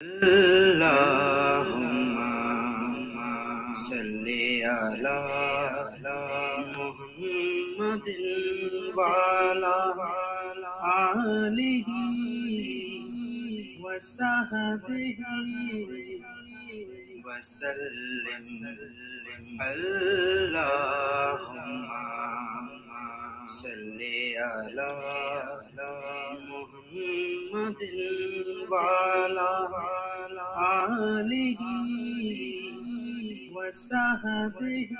Allahumma salli ala Muhammadin wa ala alihi wa sahbihi wa sallim Allahumma सल्ला मोहम्मद वाला आलिही वसहबिही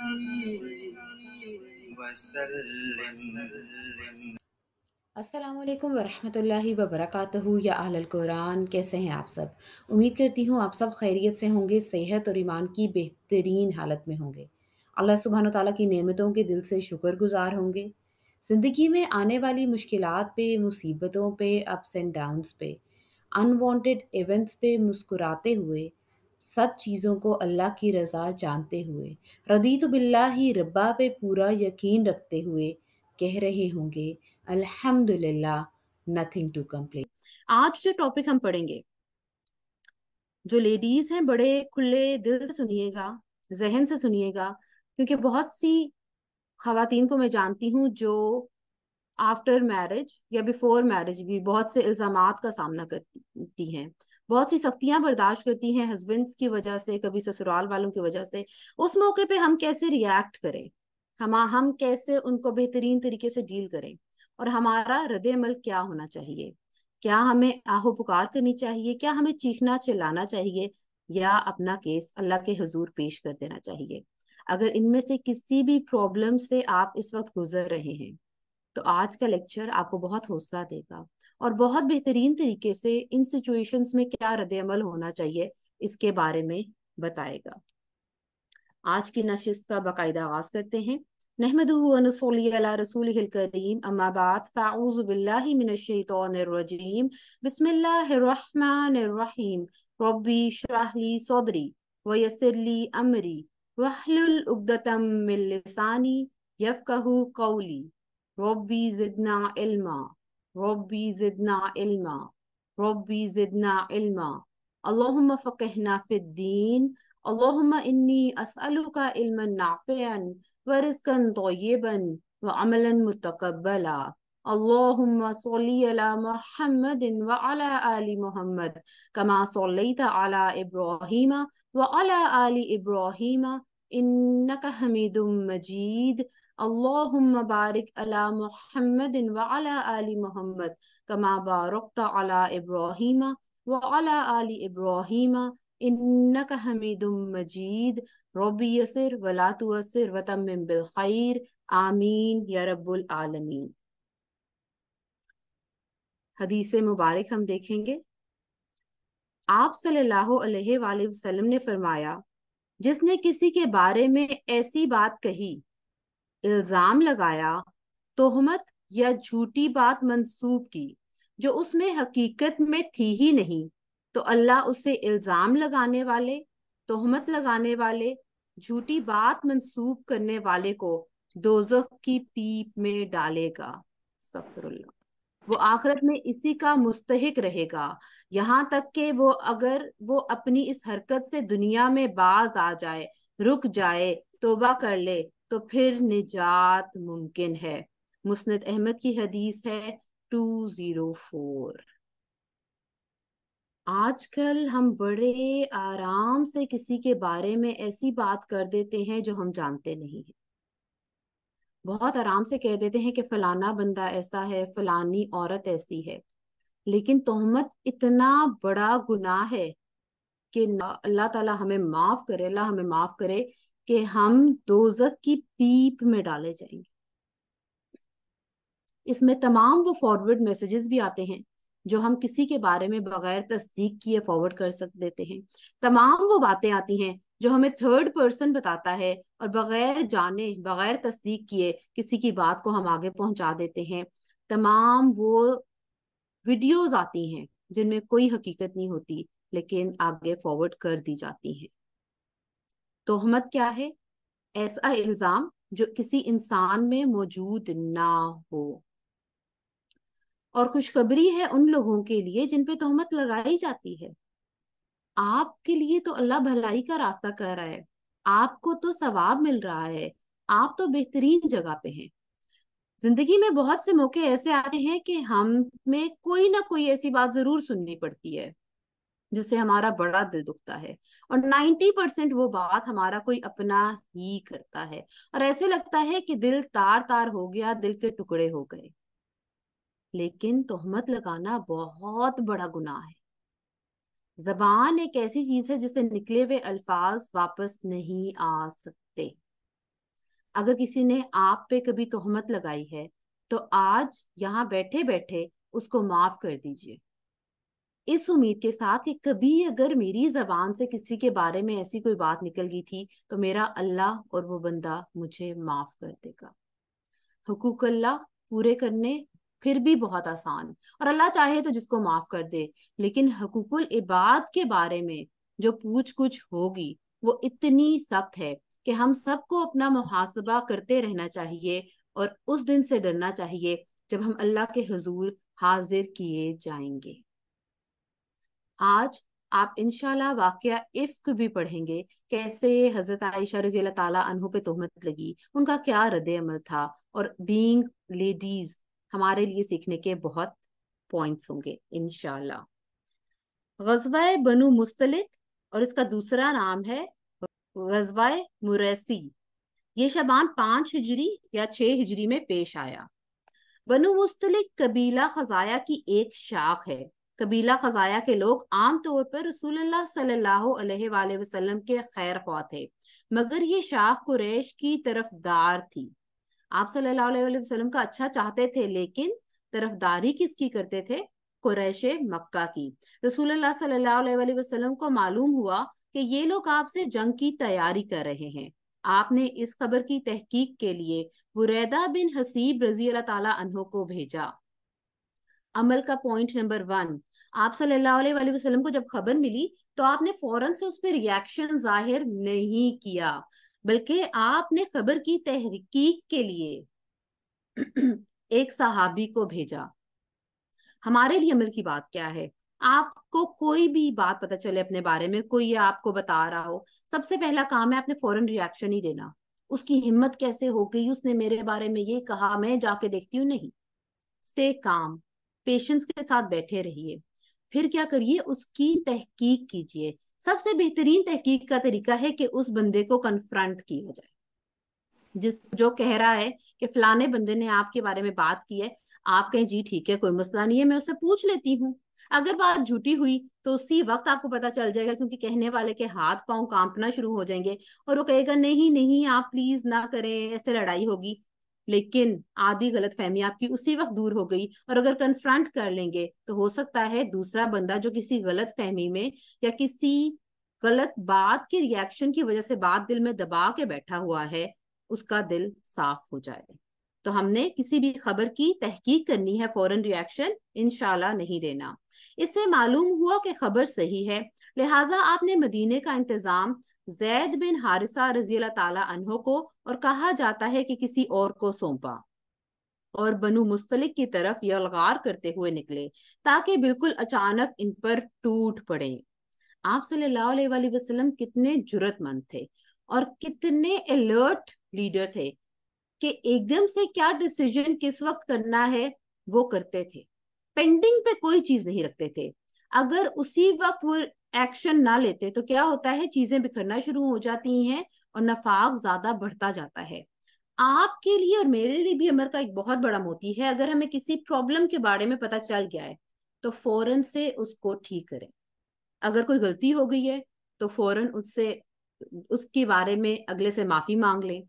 अस्सलाम वालेकुम वरहमतुल्लाहि वबरकातुहू या अहल कुरान कैसे हैं आप सब उम्मीद करती हूँ आप सब खैरियत से होंगे सेहत और ईमान की बेहतरीन हालत में होंगे अल्लाह सुबहान ताली की नेमतों के दिल से शुक्रगुजार होंगे ज़िंदगी में आने वाली मुश्किल पे मुसीबतों पे अप्स एंड डाउन्स पे अनवांटेड इवेंट्स पे मुस्कुराते हुए सब चीज़ों को अल्लाह की रज़ा जानते हुए रदी तो बिल्ला ही रब्बा पे पूरा यकीन रखते हुए कह रहे होंगे अल्हम्दुलिल्लाह नथिंग टू कंप्लेन आज जो टॉपिक हम पढ़ेंगे जो लेडीज़ हैं बड़े खुले दिल से सुनिएगा जहन से सुनिएगा क्योंकि बहुत सी खातन को मैं जानती हूँ जो आफ्टर मैरिज या बिफोर मैरिज भी बहुत से इल्ज़ाम का सामना करती हैं बहुत सी सख्तियां बर्दाश्त करती हैं हस्बैंड्स की वजह से कभी ससुराल वालों की वजह से उस मौके पे हम कैसे रिएक्ट करें हम हम कैसे उनको बेहतरीन तरीके से डील करें और हमारा रदल क्या होना चाहिए क्या हमें आहो पुकार करनी चाहिए क्या हमें चीखना चिल्लाना चाहिए या अपना केस अल्लाह के हजूर पेश कर देना चाहिए अगर इनमें से किसी भी प्रॉब्लम से आप इस वक्त गुजर रहे हैं तो आज का लेक्चर आपको बहुत हौसला देगा और बहुत बेहतरीन तरीके से इन सिचुएशंस में क्या रद्द अमल होना चाहिए इसके बारे में बताएगा आज की नशिस्त का बाकायदा आगाज करते हैं नहमदीम अम्माबाद फ़ाउज़बिल्लिमिनशैतरजीम बसमिल्लाम रबी शाहली सौदरी वयसरली अमरी واحلل عقدة من لساني يفقه قولي ربي زدنا علما ربي زدنا علما ربي زدنا علما اللهم فقهنا في الدين اللهم إني أسألك علما نافعا ورزقا طيبا وعملا متقبلا اللهم صل على محمد وعلى آل محمد كما صليت على إبراهيم وعلى آل إبراهيم إنك حميد مجيد اللهم بارك على محمد وعلى آل محمد كما باركت على إبراهيم وعلى آل إبراهيم إنك حميد مجيد ربي يسر ولا توسر وتمم بالخير آمين يا رب العالمين हदीस मुबारक हम देखेंगे आप सल्लल्लाहु अलैहि वसल्लम ने फरमाया जिसने किसी के बारे में ऐसी बात कही इल्जाम लगाया तोहमत या झूठी बात मंसूब की जो उसमें हकीकत में थी ही नहीं तो अल्लाह उसे इल्जाम लगाने वाले तोहमत लगाने वाले झूठी बात मंसूब करने वाले को दोजख की पीप में डालेगा सफरुल्ला वो आखिरत में इसी का मुस्तक रहेगा यहाँ तक कि वो अगर वो अपनी इस हरकत से दुनिया में बाज आ जाए रुक जाए तोबा कर ले तो फिर निजात मुमकिन है मुस्नद अहमद की हदीस है टू जीरो फोर आजकल हम बड़े आराम से किसी के बारे में ऐसी बात कर देते हैं जो हम जानते नहीं हैं बहुत आराम से कह देते हैं कि फलाना बंदा ऐसा है फलानी औरत ऐसी है लेकिन तोहमत इतना बड़ा गुनाह है कि अल्लाह ताला हमें माफ करे अल्लाह हमें माफ करे कि हम दोजक की पीप में डाले जाएंगे इसमें तमाम वो फॉरवर्ड मैसेजेस भी आते हैं जो हम किसी के बारे में बगैर तस्दीक किए फॉरवर्ड कर सक देते हैं तमाम वो बातें आती हैं जो हमें थर्ड पर्सन बताता है और बगैर जाने बगैर तस्दीक किए किसी की बात को हम आगे पहुंचा देते हैं तमाम वो वीडियोस आती हैं जिनमें कोई हकीकत नहीं होती लेकिन आगे फॉरवर्ड कर दी जाती हैं तोहमत क्या है ऐसा इल्जाम जो किसी इंसान में मौजूद ना हो और खुशखबरी है उन लोगों के लिए जिन पे तोहमत लगाई जाती है आपके लिए तो अल्लाह भलाई का रास्ता कर रहा है आपको तो सवाब मिल रहा है आप तो बेहतरीन जगह पे हैं जिंदगी में बहुत से मौके ऐसे आते हैं कि हम में कोई ना कोई ऐसी बात जरूर सुननी पड़ती है जिससे हमारा बड़ा दिल दुखता है और नाइन्टी परसेंट वो बात हमारा कोई अपना ही करता है और ऐसे लगता है कि दिल तार तार हो गया दिल के टुकड़े हो गए लेकिन तोहमत लगाना बहुत बड़ा गुनाह है जबान एक ऐसी चीज है जिससे निकले हुए अल्फाज वापस नहीं आ सकते अगर किसी ने आप पे कभी तोहमत लगाई है तो आज यहाँ बैठे बैठे उसको माफ कर दीजिए इस उम्मीद के साथ कि कभी अगर मेरी जबान से किसी के बारे में ऐसी कोई बात निकल गई थी तो मेरा अल्लाह और वो बंदा मुझे माफ कर देगा हकूक अल्लाह पूरे करने फिर भी बहुत आसान और अल्लाह चाहे तो जिसको माफ कर दे लेकिन हकूकुल इबाद के बारे में जो पूछ कुछ होगी वो इतनी सख्त है कि हम सबको अपना मुहासबा करते रहना चाहिए और उस दिन से डरना चाहिए जब हम अल्लाह के हजूर हाजिर किए जाएंगे आज आप इनशाला वाक्य इफ्क भी पढ़ेंगे कैसे हजरत आयशा रजी अल्लाह तला पे तोहमत लगी उनका क्या रद्द अमल था और बींग लेडीज हमारे लिए सीखने के बहुत पॉइंट्स होंगे इनशाला गजबा बनु मुस्तलिक और इसका दूसरा नाम है गजबा मुरैसी ये शबान पांच हिजरी या छह हिजरी में पेश आया बनु मुस्तलिक कबीला खजाया की एक शाख है कबीला खजाया के लोग आमतौर पर रसूलुल्लाह सल्लल्लाहु अलैहि वसल्लम के खैर ख्वा थे मगर ये शाख कुरैश की तरफदार थी आप सल्लल्लाहु अलैहि वसल्लम का अच्छा चाहते थे लेकिन तरफदारी किसकी करते थे कुरैश मक्का की रसूल सल्लाम को मालूम हुआ कि ये लोग आपसे जंग की तैयारी कर रहे हैं आपने इस खबर की तहकीक के लिए बुरैदा बिन हसीब रजी अल्लाह को भेजा अमल का पॉइंट नंबर वन आप सल्लल्लाहु अलैहि वसल्लम को जब खबर मिली तो आपने फौरन से उस पर रिएक्शन जाहिर नहीं किया बल्कि आपने खबर की तहकीक के लिए एक सहाबी को भेजा हमारे लिए अमल की बात क्या है आपको कोई भी बात पता चले अपने बारे में कोई ये आपको बता रहा हो सबसे पहला काम है आपने फॉरन रिएक्शन ही देना उसकी हिम्मत कैसे हो गई उसने मेरे बारे में ये कहा मैं जाके देखती हूँ नहीं स्टे काम पेशेंस के साथ बैठे रहिए फिर क्या करिए उसकी तहकीक कीजिए सबसे बेहतरीन तहकीक का तरीका है कि उस बंदे को कन्फ्रंट किया जाए जिस जो कह रहा है कि फलाने बंदे ने आपके बारे में बात की है आप कहें जी ठीक है कोई मसला नहीं है मैं उससे पूछ लेती हूँ अगर बात झूठी हुई तो उसी वक्त आपको पता चल जाएगा क्योंकि कहने वाले के हाथ पांव कांपना शुरू हो जाएंगे और वो कहेगा नहीं नहीं आप प्लीज ना करें ऐसे लड़ाई होगी लेकिन आधी गलत फहमी आपकी उसी वक्त दूर हो गई और अगर कन्फ्रंट कर लेंगे तो हो सकता है दूसरा बंदा जो किसी गलत फहमी में या किसी गलत बात के रिएक्शन की वजह से बात दिल में दबा के बैठा हुआ है उसका दिल साफ हो जाए तो हमने किसी भी खबर की तहकीक करनी है फॉरन रिएक्शन इनशाला नहीं देना इससे मालूम हुआ कि खबर सही है लिहाजा आपने मदीने का इंतजाम जैद बिन हारिसा रजीला ताला अनहो को और कहा जाता है कि किसी और को सौंपा और बनु मुस्तलिक की तरफ यलगार करते हुए निकले ताकि बिल्कुल अचानक इन पर टूट पड़े आप सल्लल्लाहु वसल्लम कितने जरूरतमंद थे और कितने अलर्ट लीडर थे कि एकदम से क्या डिसीजन किस वक्त करना है वो करते थे पेंडिंग पे कोई चीज नहीं रखते थे अगर उसी वक्त वो एक्शन ना लेते तो क्या होता है चीजें बिखरना शुरू हो जाती हैं और नफाक ज्यादा बढ़ता जाता है आपके लिए और मेरे लिए भी अमर का एक बहुत बड़ा मोती है अगर हमें किसी प्रॉब्लम के बारे में पता चल गया है तो फौरन से उसको ठीक करें अगर कोई गलती हो गई है तो फौरन उससे उसके बारे में अगले से माफी मांग लें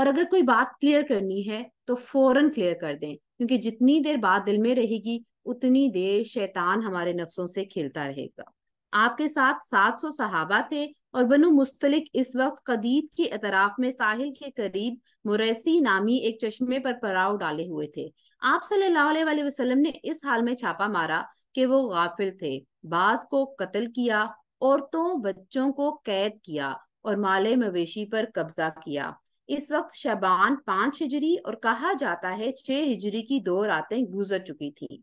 और अगर कोई बात क्लियर करनी है तो फौरन क्लियर कर दें क्योंकि जितनी देर बात दिल में रहेगी उतनी देर शैतान हमारे नफ्सों से खेलता रहेगा आपके साथ 700 सहाबा थे और बनु मुस्तलिक इस वक्त कदीद के अतराफ में साहिल के करीब मुरैसी नामी एक चश्मे पर पड़ाव डाले हुए थे आप सल्लल्लाहु अलैहि वसल्लम ने इस हाल में छापा मारा कि वो गाफिल थे बाज को कत्ल किया औरतों बच्चों को कैद किया और माले मवेशी पर कब्जा किया इस वक्त शबान पांच हिजरी और कहा जाता है छह हिजरी की दो रातें गुजर चुकी थी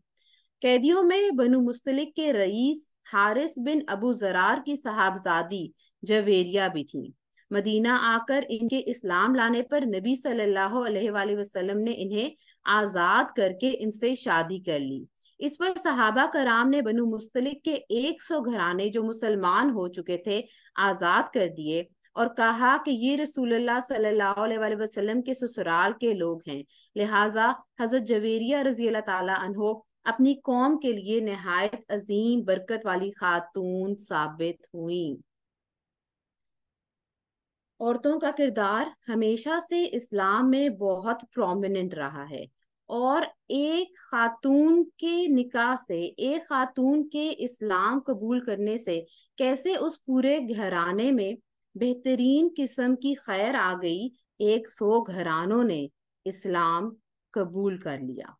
कैदियों में बनु मुस्तलिक के रईस हारिस बिन अबू जरार की साहबजादी जवेरिया भी थी मदीना आकर इनके इस्लाम लाने पर नबी सल्लल्लाहु अलैहि वसल्लम ने इन्हें आजाद करके इनसे शादी कर ली इस पर सहाबा कराम ने बनु मुस्तलिक के 100 घराने जो मुसलमान हो चुके थे आजाद कर दिए और कहा कि ये रसूलुल्लाह सल्लल्लाहु अलैहि वसल्लम के ससुराल के लोग हैं लिहाजा हजरत जवेरिया रजी अल्लाह अपनी कौम के लिए नहायत अजीम बरकत वाली खातून साबित हुई औरतों का किरदार हमेशा से इस्लाम में बहुत प्रोमिनेंट रहा है और एक खातून के निकाह से एक खातून के इस्लाम कबूल करने से कैसे उस पूरे घराने में बेहतरीन किस्म की खैर आ गई एक सौ घरानों ने इस्लाम कबूल कर लिया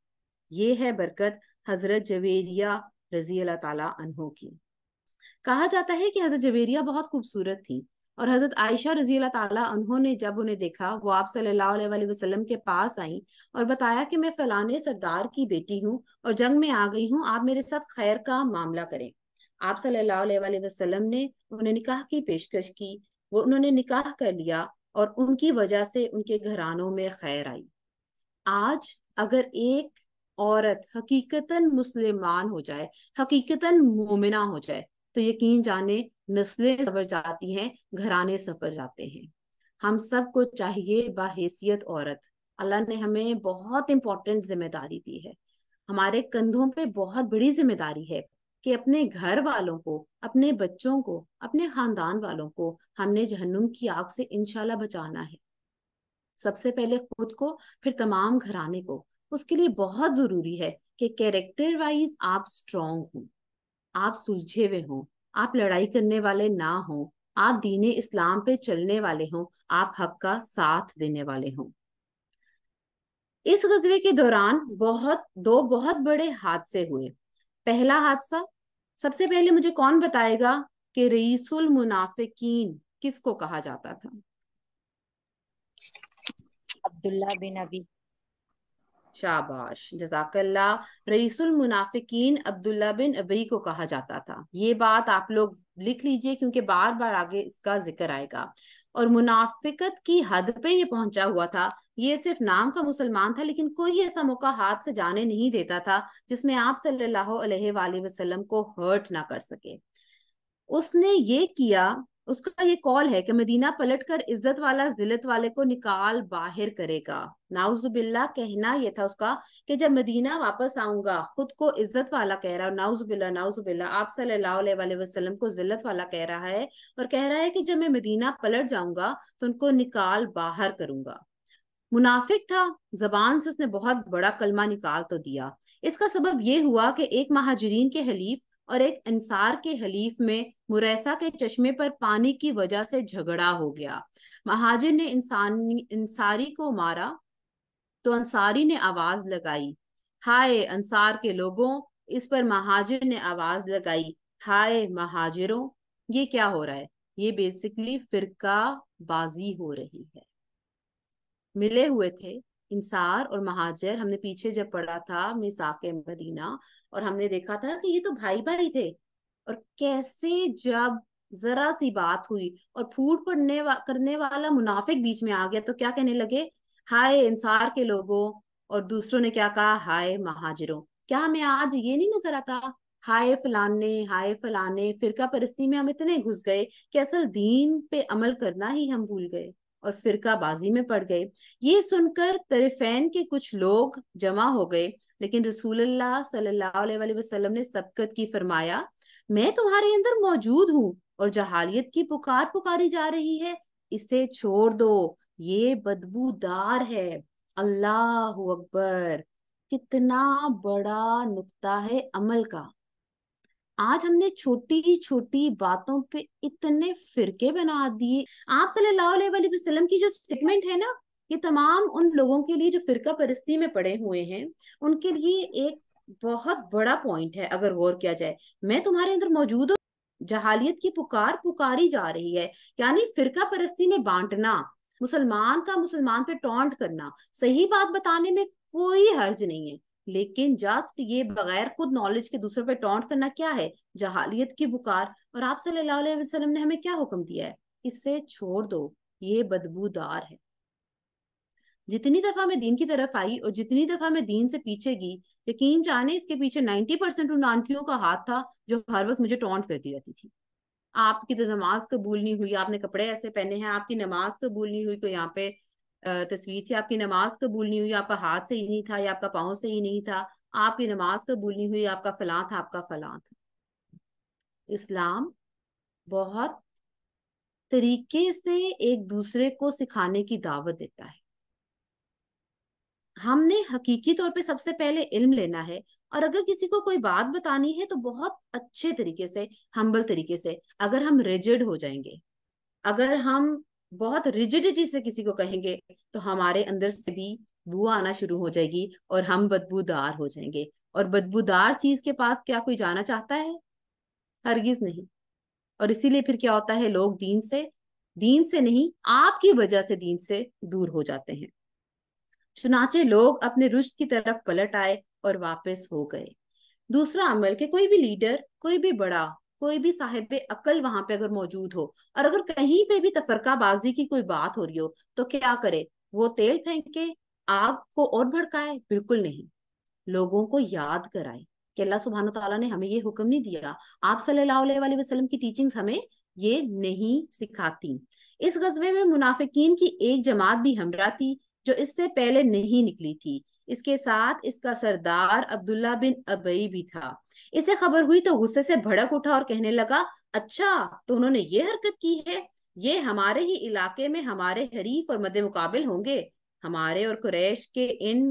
ये है बरकत हजरत जवेरिया रजी अल्लाह ताला अनहो की कहा जाता है कि हजरत जवेरिया बहुत खूबसूरत थी और हजरत आयशा रजी अल्लाह ताला ने जब उन्हें देखा वो आप सल्लल्लाहु अलैहि वसल्लम के पास आई और बताया कि मैं फलाने सरदार की बेटी हूँ और जंग में आ गई हूँ आप मेरे साथ खैर का मामला करें आप सल्लल्लाहु अलैहि वसल्लम ने उन्हें निकाह की पेशकश की वो उन्होंने निकाह कर लिया और उनकी वजह से उनके घरानों में खैर आई आज अगर एक औरत हकीकतन मुसलमान हो जाए हकीकतन मोमिना हो जाए तो यकीन जाने नस्लें सफर जाती हैं घराने सफर जाते हैं हम सबको चाहिए बाहैसियत औरत अल्लाह ने हमें बहुत इंपॉर्टेंट जिम्मेदारी दी है हमारे कंधों पे बहुत बड़ी जिम्मेदारी है कि अपने घर वालों को अपने बच्चों को अपने खानदान वालों को हमने जहन्नुम की आग से इनशाला बचाना है सबसे पहले खुद को फिर तमाम घराने को उसके लिए बहुत जरूरी है कि कैरेक्टर वाइज आप स्ट्रांग हो आप सुलझे हुए हों आप लड़ाई करने वाले ना हों आप दीन इस्लाम पे चलने वाले हों आप हक का साथ देने वाले हो इस गजबे के दौरान बहुत दो बहुत बड़े हादसे हुए पहला हादसा सबसे पहले मुझे कौन बताएगा कि रईसुल मुनाफिकीन किसको कहा जाता था अब्दुल्ला बिन अबी शाबाश जजाकल्ला रईसुल मुनाफिकीन अब्दुल्ला बिन अबई को कहा जाता था ये बात आप लोग लिख लीजिए क्योंकि बार बार आगे इसका जिक्र आएगा और मुनाफिकत की हद पे ये पहुंचा हुआ था ये सिर्फ नाम का मुसलमान था लेकिन कोई ऐसा मौका हाथ से जाने नहीं देता था जिसमें आप सल्लल्लाहु अलैहि वसल्लम को हर्ट ना कर सके उसने ये किया उसका ये कॉल है कि मदीना पलटकर इज्जत वाला जिलत वाले को निकाल बाहर करेगा नाउजुबिल्ला कहना यह था उसका कि जब मदीना वापस आऊंगा खुद को इज्जत वाला कह रहा हूँ नाउजुबिल्ला नाउजुबिल्ला आप सल्लाम को ज़िलत वाला कह रहा है और कह रहा है कि जब मैं मदीना पलट जाऊंगा तो उनको निकाल बाहर करूंगा मुनाफिक था जबान से उसने बहुत बड़ा कलमा निकाल तो दिया इसका सबब यह हुआ कि एक महाजरीन के हलीफ और एक अंसार के हलीफ में मुरैसा के चश्मे पर पानी की वजह से झगड़ा हो गया महाजन ने इंसानी इंसारी को मारा तो अंसारी ने आवाज लगाई हाय अंसार के लोगों इस पर महाजन ने आवाज लगाई हाय महाजरों ये क्या हो रहा है ये बेसिकली फिरका बाजी हो रही है मिले हुए थे इंसार और महाजर हमने पीछे जब पढ़ा था मिसाक मदीना और हमने देखा था कि ये तो भाई भाई थे और कैसे जब जरा सी बात हुई और फूट पड़ने वा, करने वाला मुनाफिक बीच में आ गया तो क्या कहने लगे हाय इंसार के लोगों और दूसरों ने क्या कहा हाय महाजरों क्या हमें आज ये नहीं नजर आता हाय फलाने हाय फलाने फिरका परस्ती में हम इतने घुस गए कि असल दीन पे अमल करना ही हम भूल गए और फिरकाबाजी में पड़ गए ये सुनकर तरफेन के कुछ लोग जमा हो गए लेकिन रसूल सल्लल्लाहु वसल्लम ने सबकत की फरमाया मैं तुम्हारे अंदर मौजूद हूँ और जहालियत की पुकार पुकारी जा रही है इसे छोड़ दो ये बदबूदार है अल्लाह अकबर कितना बड़ा नुकता है अमल का आज हमने छोटी छोटी बातों पे इतने फिरके बना दिए आप सल्लल्लाहु अलैहि वसल्लम की जो स्टेटमेंट है ना ये तमाम उन लोगों के लिए जो फिरका परस्ती में पड़े हुए हैं उनके लिए एक बहुत बड़ा पॉइंट है अगर गौर किया जाए मैं तुम्हारे अंदर मौजूद हूँ जहालियत की पुकार पुकारी जा रही है यानी फिरका परस्ती में बांटना मुसलमान का मुसलमान पे टॉन्ट करना सही बात बताने में कोई हर्ज नहीं है लेकिन जस्ट ये बगैर खुद नॉलेज के दूसरों पे टॉन्ट करना क्या है जहालियत की बुकार और आप सल्लल्लाहु अलैहि वसल्लम ने हमें क्या हुक्म दिया है इससे छोड़ दो ये बदबूदार है जितनी दफा मैं दीन की तरफ आई और जितनी दफा मैं दीन से पीछे गई यकीन जाने इसके पीछे नाइन्टी परसेंट उन आंटियों का हाथ था जो हर वक्त मुझे टॉन्ट करती रहती थी आपकी तो नमाज कबूल नहीं हुई आपने कपड़े ऐसे पहने हैं आपकी नमाज कबूल नहीं हुई तो यहाँ पे तस्वीर थी आपकी नमाज कबूल नहीं हुई आपका हाथ सही नहीं था या आपका पाँव सही नहीं था आपकी नमाज कबूल नहीं हुई आपका फलां था आपका फलां था इस्लाम बहुत तरीके से एक दूसरे को सिखाने की दावत देता है हमने हकीकी तौर पे सबसे पहले इल्म लेना है और अगर किसी को कोई बात बतानी है तो बहुत अच्छे तरीके से हम्बल तरीके से अगर हम रिजिड हो जाएंगे अगर हम बहुत रिजिडिटी से किसी को कहेंगे तो हमारे अंदर से भी बू आना शुरू हो जाएगी और हम बदबूदार हो जाएंगे और बदबूदार चीज के पास क्या कोई जाना चाहता है हरगिज नहीं और इसीलिए फिर क्या होता है लोग दीन से दीन से नहीं आपकी वजह से दीन से दूर हो जाते हैं चुनाचे लोग अपने रुष्ट की तरफ पलट आए और वापस हो गए दूसरा अमल के कोई भी लीडर कोई भी बड़ा कोई भी साहेब अकल वहां पे अगर मौजूद हो और अगर कहीं पे भी तफरकाबाजी की कोई बात हो रही हो तो क्या करे वो तेल फेंक के आग को और भड़काए बिल्कुल नहीं लोगों को याद कराए कि अल्लाह सुबहान तला ने हमें ये हुक्म नहीं दिया आप सल्लल्लाहु अलैहि वसल्लम की टीचिंग्स हमें ये नहीं सिखाती इस गजबे में मुनाफिकीन की एक जमात भी हमरा थी जो इससे पहले नहीं निकली थी इसके साथ इसका सरदार अब्दुल्ला बिन अबई भी था इसे खबर हुई तो गुस्से से भड़क उठा और कहने लगा अच्छा तो उन्होंने ये हरकत की है ये हमारे ही इलाके में हमारे हरीफ और मदे मुकाबिल होंगे हमारे और कुरैश के इन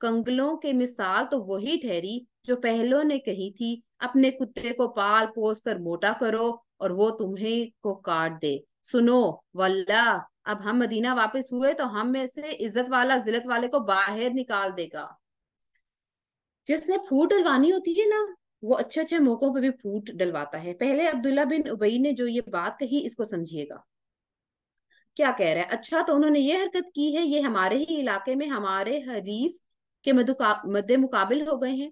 कंगलों के मिसाल तो वही ठहरी जो पहलों ने कही थी अपने कुत्ते को पाल पोस कर मोटा करो और वो तुम्हें को काट दे सुनो वल्ला अब हम मदीना वापस हुए तो हम में से इज्जत वाला जिलत वाले को बाहर निकाल देगा जिसने फूट डलवानी होती है ना वो अच्छे अच्छे मौकों पे भी फूट डलवाता है पहले अब्दुल्ला बिन उबई ने जो ये बात कही इसको समझिएगा क्या कह रहा है अच्छा तो उन्होंने ये हरकत की है ये हमारे ही इलाके में हमारे हरीफ के मद्दे मुकाबिल हो गए हैं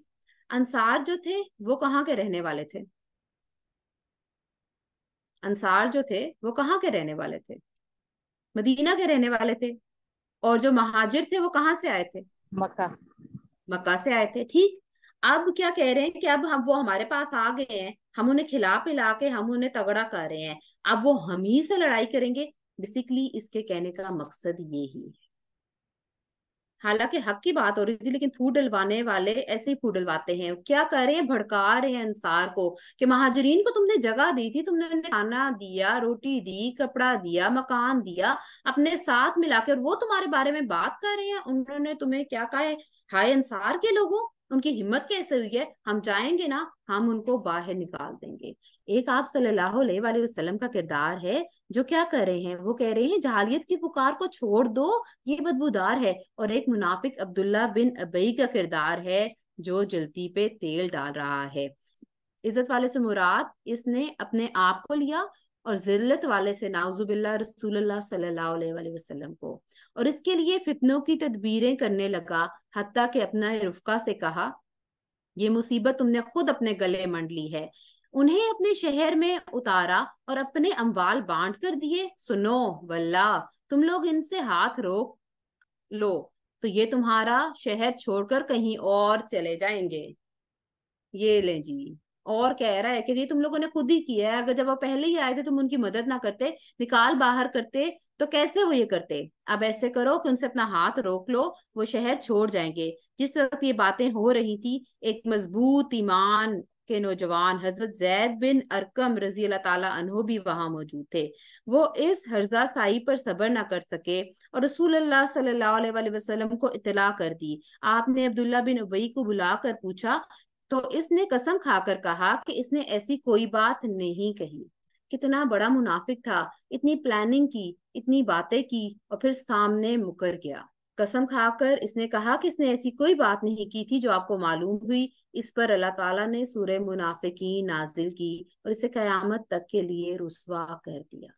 अंसार जो थे वो कहाँ के रहने वाले थे अंसार जो थे वो कहाँ के रहने वाले थे मदीना के रहने वाले थे और जो महाजिर थे वो कहाँ से आए थे मक्का मक्का से आए थे ठीक अब क्या कह रहे हैं कि अब हम वो हमारे पास आ गए हैं हम उन्हें खिला पिला के हम उन्हें तगड़ा कर रहे हैं अब वो हम ही से लड़ाई करेंगे बेसिकली इसके कहने का मकसद ये ही है हालांकि हक की बात हो रही थी लेकिन फूट डलवाने वाले ऐसे ही फूट डलवाते हैं क्या कर रहे हैं भड़का रहे हैं अंसार को कि महाजरीन को तुमने जगह दी थी तुमने उन्हें खाना दिया रोटी दी कपड़ा दिया मकान दिया अपने साथ मिला के और वो तुम्हारे बारे में बात कर रहे हैं उन्होंने तुम्हें क्या कहा है हाय अंसार के लोगों उनकी हिम्मत कैसे हुई है हम जाएंगे ना हम उनको बाहर निकाल देंगे एक आप सल्लल्लाहु अलैहि वसल्लम का किरदार है जो क्या कर रहे हैं वो कह रहे हैं जहालियत की पुकार को छोड़ दो ये बदबूदार है और एक मुनाफिक अब्दुल्ला बिन अबई का किरदार है जो जल्दी पे तेल डाल रहा है इज्जत वाले से मुराद इसने अपने आप को लिया और जिल्लत वाले से नाउजुबिल्ला रसूलुल्लाह सल्लल्लाहु अलैहि वसल्लम को और इसके लिए फितनों की तदबीरें करने लगा हती के अपना रुफका से कहा ये मुसीबत तुमने खुद अपने गले मंड ली है उन्हें अपने शहर में उतारा और अपने अम्बाल बांट कर दिए सुनो वल्ला तुम लोग इनसे हाथ रोक लो तो ये तुम्हारा शहर छोड़कर कहीं और चले जाएंगे ये ले जी और कह रहा है कि ये तुम लोगों ने खुद ही किया है अगर जब वो पहले ही आए थे तुम उनकी मदद ना करते निकाल बाहर करते तो कैसे वो ये करते अब ऐसे करो कि उनसे अपना हाथ रोक लो वो शहर छोड़ जाएंगे जिस वक्त ये बातें हो रही थी एक मजबूत ईमान के नौजवान हजरत जैद बिन अरकम रजी अल्लाह अनहो भी वहां मौजूद थे वो इस हर्जा साई पर सबर ना कर सके और रसूल अल्लाह को इतला कर दी आपने अब्दुल्ला बिन उबई को बुलाकर पूछा तो इसने कसम खाकर कहा कि इसने ऐसी कोई बात नहीं कही कितना बड़ा मुनाफिक था इतनी प्लानिंग की इतनी बातें की और फिर सामने मुकर गया कसम खाकर इसने कहा कि इसने ऐसी कोई बात नहीं की थी जो आपको मालूम हुई इस पर अल्लाह ताला ने सूर्य मुनाफिकी नाजिल की और इसे कयामत तक के लिए रुसवा कर दिया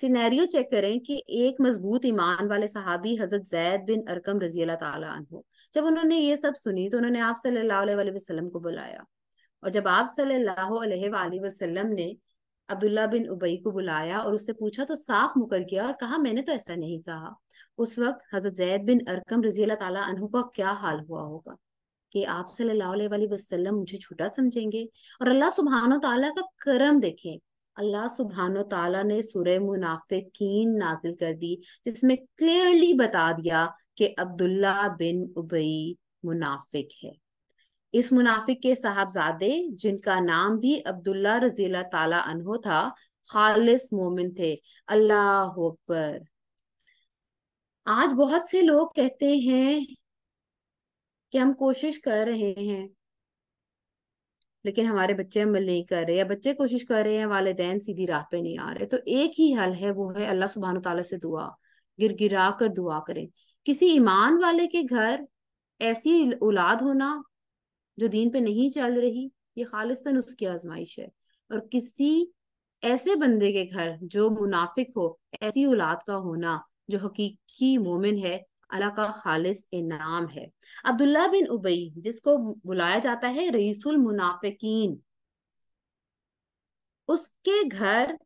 सिनेरियो चेक करें कि एक मजबूत ईमान वाले सहाबी हजरत जैद बिन अरकम रजी अल्लाह ताला जब उन्होंने ये सब सुनी तो उन्होंने आप सल्लल्लाहु अलैहि वसल्लम को बुलाया और जब आप सल्लल्लाहु अलैहि वसल्लम ने अब्दुल्ला बिन उबई को बुलाया और उससे पूछा तो साफ मुकर किया और कहा मैंने तो ऐसा नहीं कहा उस वक्त हजरत जैद बिन अरकम रजी अल्लाह का क्या हाल हुआ होगा कि आप सल्लल्लाहु वसल्लम मुझे छोटा समझेंगे और अल्लाह सुबहान तला का करम देखें अल्लाह सुबहान तला ने सुरह मुनाफिकीन नाजिल कर दी जिसमें क्लियरली बता दिया कि अब्दुल्ला बिन उबई मुनाफिक है इस मुनाफिक के साहबजादे जिनका नाम भी अब्दुल्ला रजीला ताला अनहो था खालिस मोमिन थे अल्लाह अकबर आज बहुत से लोग कहते हैं कि हम कोशिश कर रहे हैं लेकिन हमारे बच्चे अमल नहीं कर रहे या बच्चे कोशिश कर रहे हैं वालदेन सीधी राह पे नहीं आ रहे तो एक ही हल है वो है अल्लाह सुबहान तला से दुआ गिर गिरा कर दुआ करें किसी ईमान वाले के घर ऐसी औलाद होना जो दीन पे नहीं चल रही ये खालिस्तन उसकी आजमाइश है और किसी ऐसे बंदे के घर जो मुनाफिक हो ऐसी औलाद का होना जो हकीकी मोमिन है अल्लाह का खालिस इनाम है अब्दुल्ला बिन उबई जिसको बुलाया जाता है रईसुल मुनाफिकीन उसके घर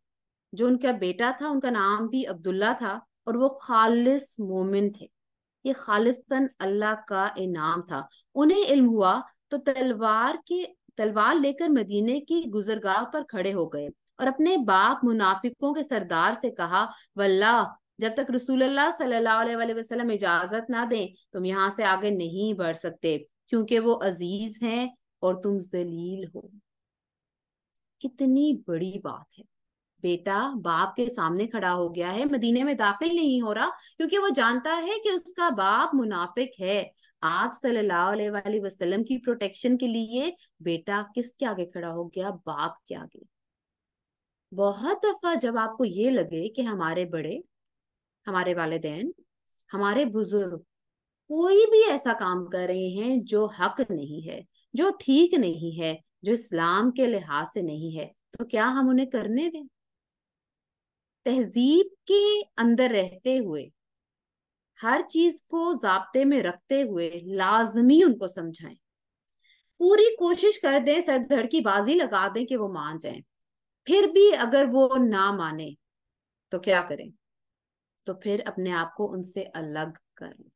जो उनका बेटा था उनका नाम भी अब्दुल्ला था और वो खालिस मोमिन थे ये खालिस्तन अल्लाह का इनाम था उन्हें इल्म हुआ तो तलवार के तलवार लेकर मदीने की गुजरगाह पर खड़े हो गए और अपने बाप मुनाफिकों के सरदार से कहा वल्लाह जब तक रसूल वसल्लम इजाजत ना दें तुम यहाँ से आगे नहीं बढ़ सकते क्योंकि वो अजीज हैं और तुम जलील हो कितनी बड़ी बात है बेटा बाप के सामने खड़ा हो गया है मदीने में दाखिल नहीं हो रहा क्योंकि वो जानता है कि उसका बाप मुनाफिक है आप सल्लल्लाहु अलैहि वसल्लम की प्रोटेक्शन के लिए बेटा किसके आगे खड़ा हो गया बाप के आगे बहुत दफा जब आपको ये लगे कि हमारे बड़े हमारे वालदेन हमारे बुजुर्ग कोई भी ऐसा काम कर रहे हैं जो हक नहीं है जो ठीक नहीं है जो इस्लाम के लिहाज से नहीं है तो क्या हम उन्हें करने दें तहजीब के अंदर रहते हुए हर चीज को जाब्ते में रखते हुए लाजमी उनको समझाएं पूरी कोशिश कर दें सर धड़ की बाजी लगा दें कि वो मान जाएं फिर भी अगर वो ना माने तो क्या करें तो फिर अपने आप को उनसे अलग लें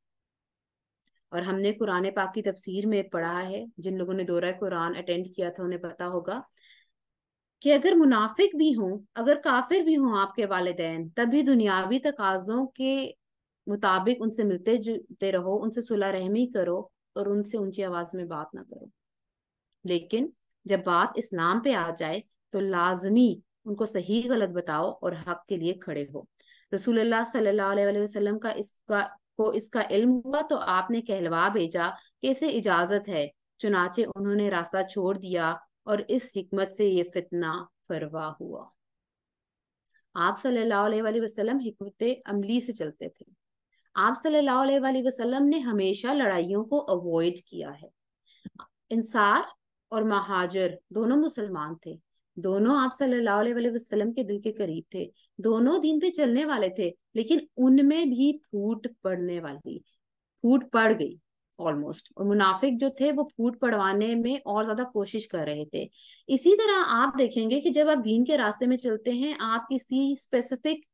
और हमने कुरान पाक की तफसीर में पढ़ा है जिन लोगों ने दौरा कुरान अटेंड किया था उन्हें पता होगा कि अगर मुनाफिक भी हों अगर काफिर भी हों आपके वालदेन तभी दुनियावी तकाजों के मुताबिक उनसे मिलते जुलते रहो उनसे सुलह रहमी करो और उनसे ऊंची आवाज में बात ना करो लेकिन जब बात इस्लाम पे आ जाए तो लाजमी उनको सही गलत बताओ और हक के लिए खड़े हो रसूल सल्लल्लाहु अलैहि वसल्लम का इसका को इसका इल्म हुआ तो आपने कहलवा भेजा कि इसे इजाजत है चुनाचे उन्होंने रास्ता छोड़ दिया और इस हिकमत से ये फितना फरवा हुआ आप सल्लल्लाहु अलैहि वसल्लम हिकमत अमली से चलते थे आप सल्लल्लाहु अलैहि वसल्लम ने हमेशा लड़ाइयों को अवॉइड किया है इंसार और महाजर दोनों मुसलमान थे दोनों आप सल्लल्लाहु अलैहि वसल्लम के दिल के करीब थे दोनों दिन पे चलने वाले थे लेकिन उनमें भी फूट पड़ने वाली फूट पड़ गई ऑलमोस्ट और मुनाफिक जो थे वो फूट पड़वाने में और ज्यादा कोशिश कर रहे थे इसी तरह आप देखेंगे कि जब आप दीन के रास्ते में चलते हैं आप किसी स्पेसिफिक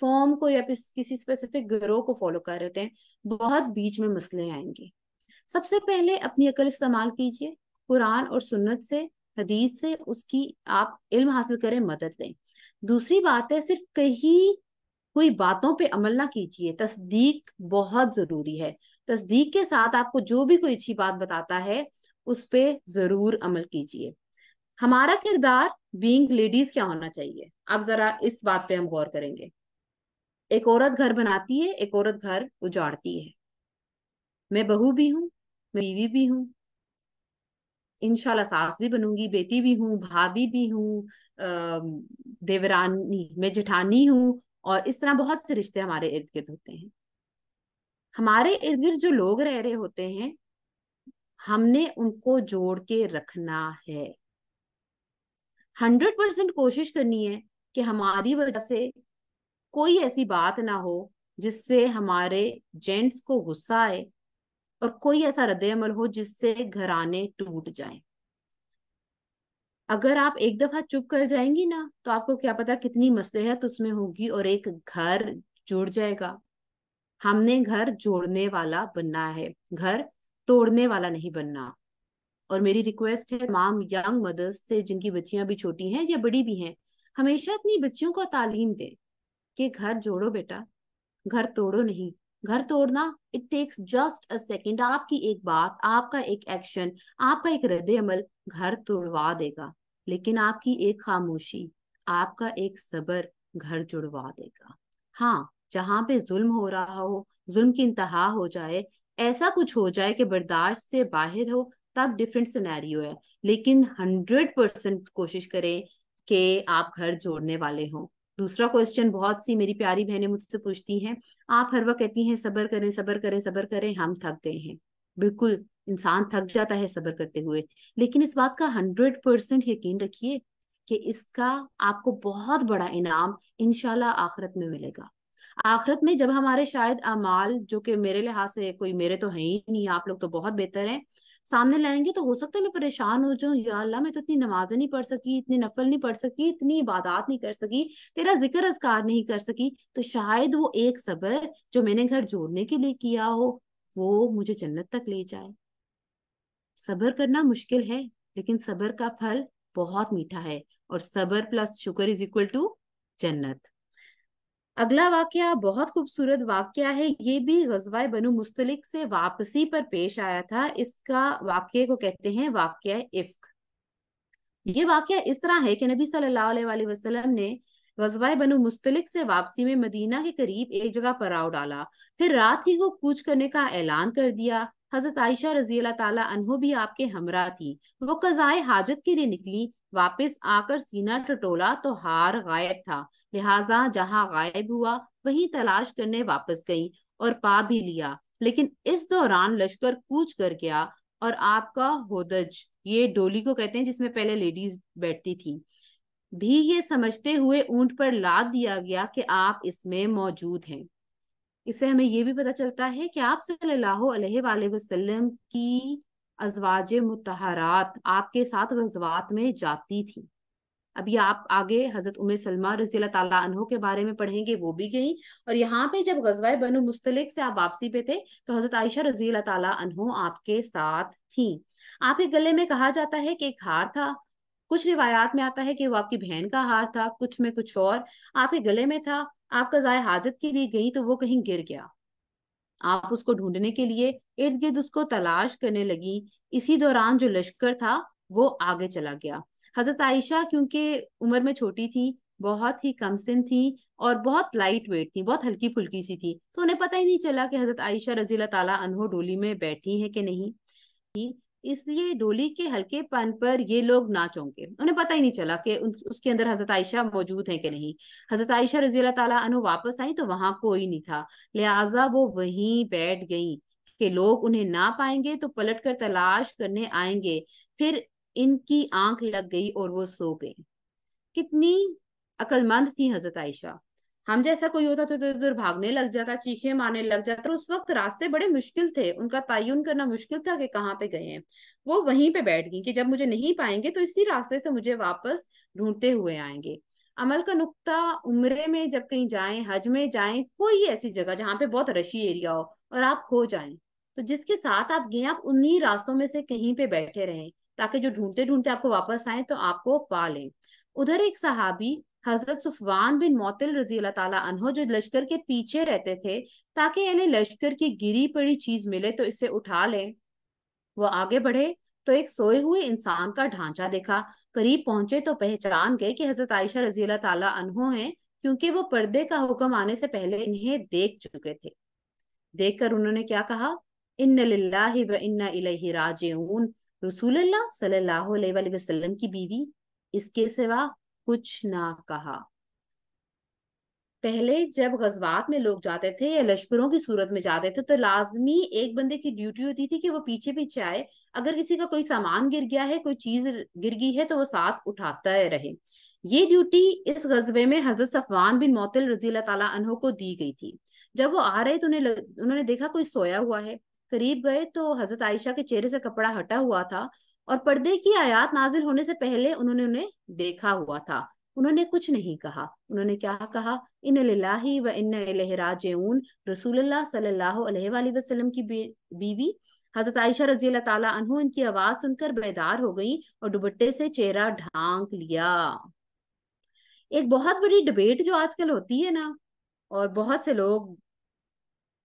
फॉर्म को या किसी स्पेसिफिक ग्रो को फॉलो कर रहे होते हैं बहुत बीच में मसले आएंगे सबसे पहले अपनी अकल इस्तेमाल कीजिए कुरान और सुन्नत से हदीस से उसकी आप इल्म हासिल करें मदद लें दूसरी बात है सिर्फ कहीं कोई बातों पे अमल ना कीजिए तस्दीक बहुत जरूरी है तस्दीक के साथ आपको जो भी कोई अच्छी बात बताता है उस पर जरूर अमल कीजिए हमारा किरदार बींग लेडीज क्या होना चाहिए अब जरा इस बात पे हम गौर करेंगे एक औरत घर बनाती है एक औरत घर उजाड़ती है मैं बहू भी हूँ मैं बीवी भी हूँ इनशाला सास भी बनूंगी बेटी भी हूं भाभी भी हूं देवरानी मैं जेठानी हूँ और इस तरह बहुत से रिश्ते हमारे इर्द गिर्द होते हैं हमारे इर्द गिर्द जो लोग रह रहे होते हैं हमने उनको जोड़ के रखना है हंड्रेड परसेंट कोशिश करनी है कि हमारी वजह से कोई ऐसी बात ना हो जिससे हमारे जेंट्स को गुस्सा आए और कोई ऐसा अमल हो जिससे घराने टूट जाए अगर आप एक दफा चुप कर जाएंगी ना तो आपको क्या पता कितनी मसलहत तो उसमें होगी और एक घर जुड़ जाएगा हमने घर जोड़ने वाला बनना है घर तोड़ने वाला नहीं बनना और मेरी रिक्वेस्ट है माम यंग मदर्स से जिनकी बच्चियां भी छोटी हैं या बड़ी भी हैं हमेशा अपनी बच्चियों को तालीम दें कि घर जोड़ो बेटा घर तोड़ो नहीं घर तोड़ना it takes just a second आपकी एक बात आपका एक एक्शन आपका एक हृदय अमल घर तोड़वा देगा लेकिन आपकी एक खामोशी आपका एक सबर घर जुड़वा देगा हाँ जहां पे जुल्म हो रहा हो जुल्म की इंतहा हो जाए ऐसा कुछ हो जाए कि बर्दाश्त से बाहर हो तब डिफरेंट सिनेरियो है लेकिन हंड्रेड परसेंट कोशिश करें कि आप घर जोड़ने वाले हों दूसरा क्वेश्चन बहुत सी मेरी प्यारी बहनें मुझसे पूछती हैं आप हर वक्त कहती हैं सबर करें सबर करें सबर करें हम थक गए हैं बिल्कुल इंसान थक जाता है सबर करते हुए लेकिन इस बात का हंड्रेड परसेंट यकीन रखिए कि इसका आपको बहुत बड़ा इनाम इनशाला आखिरत में मिलेगा आखिरत में जब हमारे शायद अमाल जो कि मेरे लिहाज से कोई मेरे तो है ही नहीं आप लोग तो बहुत बेहतर हैं सामने लाएंगे तो हो सकता है मैं परेशान हो जाऊं या अल्लाह मैं तो इतनी नमाजें नहीं पढ़ सकी इतनी नफल नहीं पढ़ सकी इतनी इबादत नहीं कर सकी तेरा जिक्र असकार नहीं कर सकी तो शायद वो एक सबर जो मैंने घर जोड़ने के लिए किया हो वो मुझे जन्नत तक ले जाए सबर करना मुश्किल है लेकिन सबर का फल बहुत मीठा है और सबर plus sugar is equal to जन्नत अगला वाक्य बहुत खूबसूरत वाक्य है ये भी गजवाए बनु मुस्तलिक से वापसी पर पेश आया था इसका वाक्य को कहते हैं वाक्य इफ्क ये वाक्य इस तरह है कि नबी सल्लल्लाहु अलैहि वसल्लम ने गजवाए बनु मुस्तलिक से वापसी में मदीना के करीब एक जगह पड़ाव डाला फिर रात ही को कूच करने का ऐलान कर दिया हजरत आयशा रजी अल्लाह तहो भी आपके हमरा थी वो कजाए हाजत के लिए निकली वापस आकर सीना टटोला तो हार गायब था लिहाजा जहां गायब हुआ वहीं तलाश करने वापस गई और पा भी लिया लेकिन इस दौरान लश्कर कूच कर गया और आपका होदज ये डोली को कहते हैं जिसमें पहले लेडीज बैठती थी भी ये समझते हुए ऊंट पर लाद दिया गया कि आप इसमें मौजूद हैं इससे हमें ये भी पता चलता है कि आप सल्लल्लाहु अलैहि वसल्लम की अजवाज मुतहरात आपके साथ गजवात में जाती थी अभी आप आगे हजरत उमे सलमा रजी तहों के बारे में पढ़ेंगे वो भी गई और यहाँ पे जब गजवा बनु मुस्तलिक से आप वापसी पे थे तो हजरत आयशा रजी तहों आपके साथ थी आपके गले में कहा जाता है कि एक हार था कुछ रिवायात में आता है कि वो आपकी बहन का हार था कुछ में कुछ और आपके गले में था आपका जाय हाजत के लिए गई तो वो कहीं गिर गया आप उसको ढूंढने के लिए इर्द गिर्द उसको तलाश करने लगी इसी दौरान जो लश्कर था वो आगे चला गया हजरत आयशा क्योंकि उम्र में छोटी थी बहुत ही कम सिन थी और बहुत लाइट वेट थी बहुत हल्की फुल्की सी थी तो उन्हें पता ही नहीं चला कि हजरत आयशा रजी तला अनहो डोली में बैठी है कि नहीं इसलिए डोली के हल्के पन पर ये लोग ना चौंके उन्हें पता ही नहीं चला कि उसके अंदर हजरत आयशा मौजूद है कि नहीं हजरत आयशा रजी ताला अनु वापस आई तो वहां कोई नहीं था लिहाजा वो वहीं बैठ गई कि लोग उन्हें ना पाएंगे तो पलट कर तलाश करने आएंगे फिर इनकी आंख लग गई और वो सो गई कितनी अकलमंद थी हजरत आयशा हम जैसा कोई होता तो इधर उधर भागने लग जाता चीखे मारने लग जाता उस वक्त रास्ते बड़े मुश्किल थे उनका तयन करना मुश्किल था कि कहाँ पे गए हैं वो वहीं पे बैठ गई कि जब मुझे नहीं पाएंगे तो इसी रास्ते से मुझे वापस ढूंढते हुए आएंगे अमल का नुकता उम्र में जब कहीं जाए हज में जाए कोई ऐसी जगह जहाँ पे बहुत रशी एरिया हो और आप खो जाए तो जिसके साथ आप गए आप उन्हीं रास्तों में से कहीं पे बैठे रहें ताकि जो ढूंढते ढूंढते आपको वापस आए तो आपको पा लें उधर एक सहाबी हजरत सुफवान बिन मोतिल रजी अल्लाह जो लश्कर के पीछे रहते थे ताकि इन्हें लश्कर की गिरी पड़ी चीज मिले तो इसे उठा लें वो आगे बढ़े तो एक सोए हुए इंसान का ढांचा देखा करीब पहुंचे तो पहचान गए कि हजरत आयशा रजी अल्लाह तला हैं क्योंकि वो पर्दे का हुक्म आने से पहले इन्हें देख चुके थे देखकर उन्होंने क्या कहा इन्न लाही व इन्ना इलही राजेऊन रसूलुल्लाह सल्लल्लाहु अलैहि वसल्लम की बीवी इसके सिवा कुछ ना कहा पहले जब गजबात में लोग जाते थे या लश्करों की सूरत में जाते थे तो लाजमी एक बंदे की ड्यूटी होती थी कि वो पीछे पीछे आए अगर किसी का कोई सामान गिर गया है कोई चीज गिर गई है तो वो साथ उठाता रहे ये ड्यूटी इस गजबे में हजरत सफवान बिन मोतल रजी तला को दी गई थी जब वो आ रहे तो उन्हें उन्होंने देखा कोई सोया हुआ है करीब गए तो हजरत आयशा के चेहरे से कपड़ा हटा हुआ था और पर्दे की आयात नाजिल होने से पहले उन्होंने उन्हें देखा हुआ था उन्होंने कुछ नहीं कहा उन्होंने क्या कहा इन लाही व इन लहराज रसूलुल्लाह वसल्लम की बीवी हजरत आयशा रजी अल्लाह अनहु इनकी आवाज सुनकर बेदार हो गई और दुबट्टे से चेहरा ढांक लिया एक बहुत बड़ी डिबेट जो आजकल होती है ना और बहुत से लोग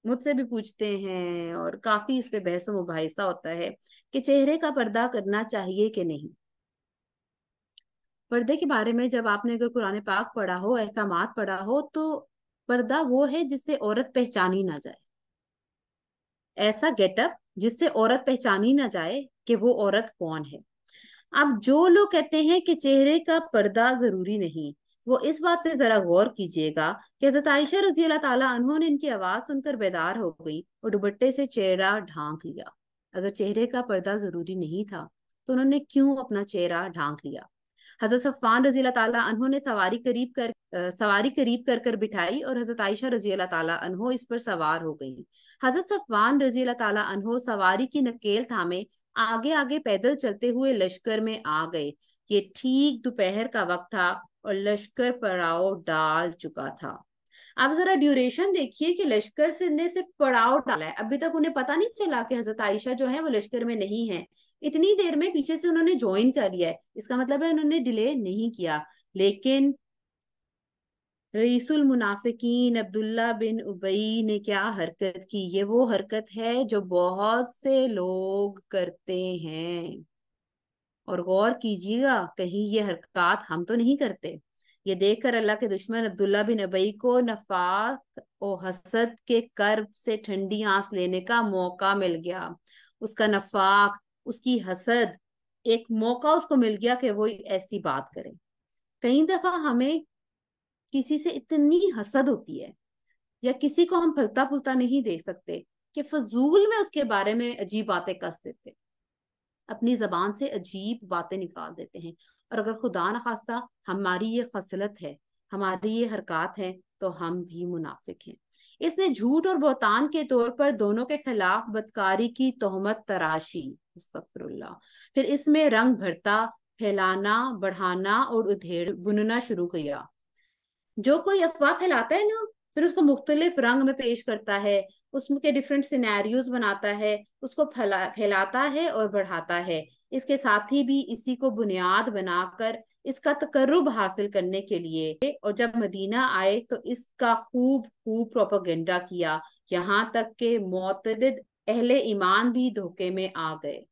मुझसे भी पूछते हैं और काफी इस पे बहस मुबाहिसा होता है कि चेहरे का पर्दा करना चाहिए कि नहीं पर्दे के बारे में जब आपने अगर कुरान पाक पढ़ा हो अहकाम पढ़ा हो तो पर्दा वो है जिससे औरत पहचानी ना जाए ऐसा गेटअप जिससे औरत पहचानी ना जाए कि वो औरत कौन है अब जो लोग कहते हैं कि चेहरे का पर्दा जरूरी नहीं वो इस बात पे जरा गौर कीजिएगा कि हजरत आयशा रजी अल्लाह तला ने इनकी आवाज़ सुनकर बेदार हो गई और दुबट्टे से चेहरा ढांक लिया अगर चेहरे का पर्दा ज़रूरी नहीं था तो उन्होंने क्यों अपना चेहरा ढांक लिया हजरत सफ़ान रजी अल्लाह ने सवारी करीब कर आ, सवारी करीब कर कर बिठाई और हजरत आयशा रजी अल्लाह अनहो इस पर सवार हो गई हजरत सफ़ान रजी अल्लाह अनहो सवारी की नकेल थामे आगे आगे पैदल चलते हुए लश्कर में आ गए ये ठीक दोपहर का वक्त था और लश्कर पड़ाव डाल चुका था आप जरा ड्यूरेशन देखिए कि लश्कर से ने सिर्फ पड़ाव डाला है अभी तक उन्हें पता नहीं चला कि हजरत आयशा जो है वो लश्कर में नहीं है इतनी देर में पीछे से उन्होंने ज्वाइन कर लिया है इसका मतलब है उन्होंने डिले नहीं किया लेकिन रईसुल मुनाफिकीन अब्दुल्ला बिन उबई ने क्या हरकत की ये वो हरकत है जो बहुत से लोग करते हैं और गौर कीजिएगा कहीं ये हरकत हम तो नहीं करते ये देखकर अल्लाह के दुश्मन अब्दुल्ला बिन अबई को नफाक और हसद के कर्ब से ठंडी आंस लेने का मौका मिल गया उसका नफाक उसकी हसद एक मौका उसको मिल गया कि वो ऐसी बात करे कई दफा हमें किसी से इतनी हसद होती है या किसी को हम फलता फुलता नहीं देख सकते कि फजूल में उसके बारे में अजीब बातें कस देते अपनी जबान से अजीब बातें निकाल देते हैं और अगर खुदा न खास्ता हमारी ये खसलत है हमारी ये हरकत है तो हम भी मुनाफिक हैं इसने झूठ और बोहतान के तौर पर दोनों के खिलाफ बदकारी की तोहमत तराशी फिर इसमें रंग भरता फैलाना बढ़ाना और उधेड़ बुनना शुरू किया जो कोई अफवाह फैलाता है ना फिर उसको मुख्तलिफ रंग में पेश करता है उसके डिफरेंट सिनेरियोज बनाता है उसको फैला फैलाता है और बढ़ाता है इसके साथ ही भी इसी को बुनियाद बनाकर इसका तकर्रब हासिल करने के लिए और जब मदीना आए तो इसका खूब खूब प्रोपागेंडा किया यहाँ तक के मोतद अहले ईमान भी धोखे में आ गए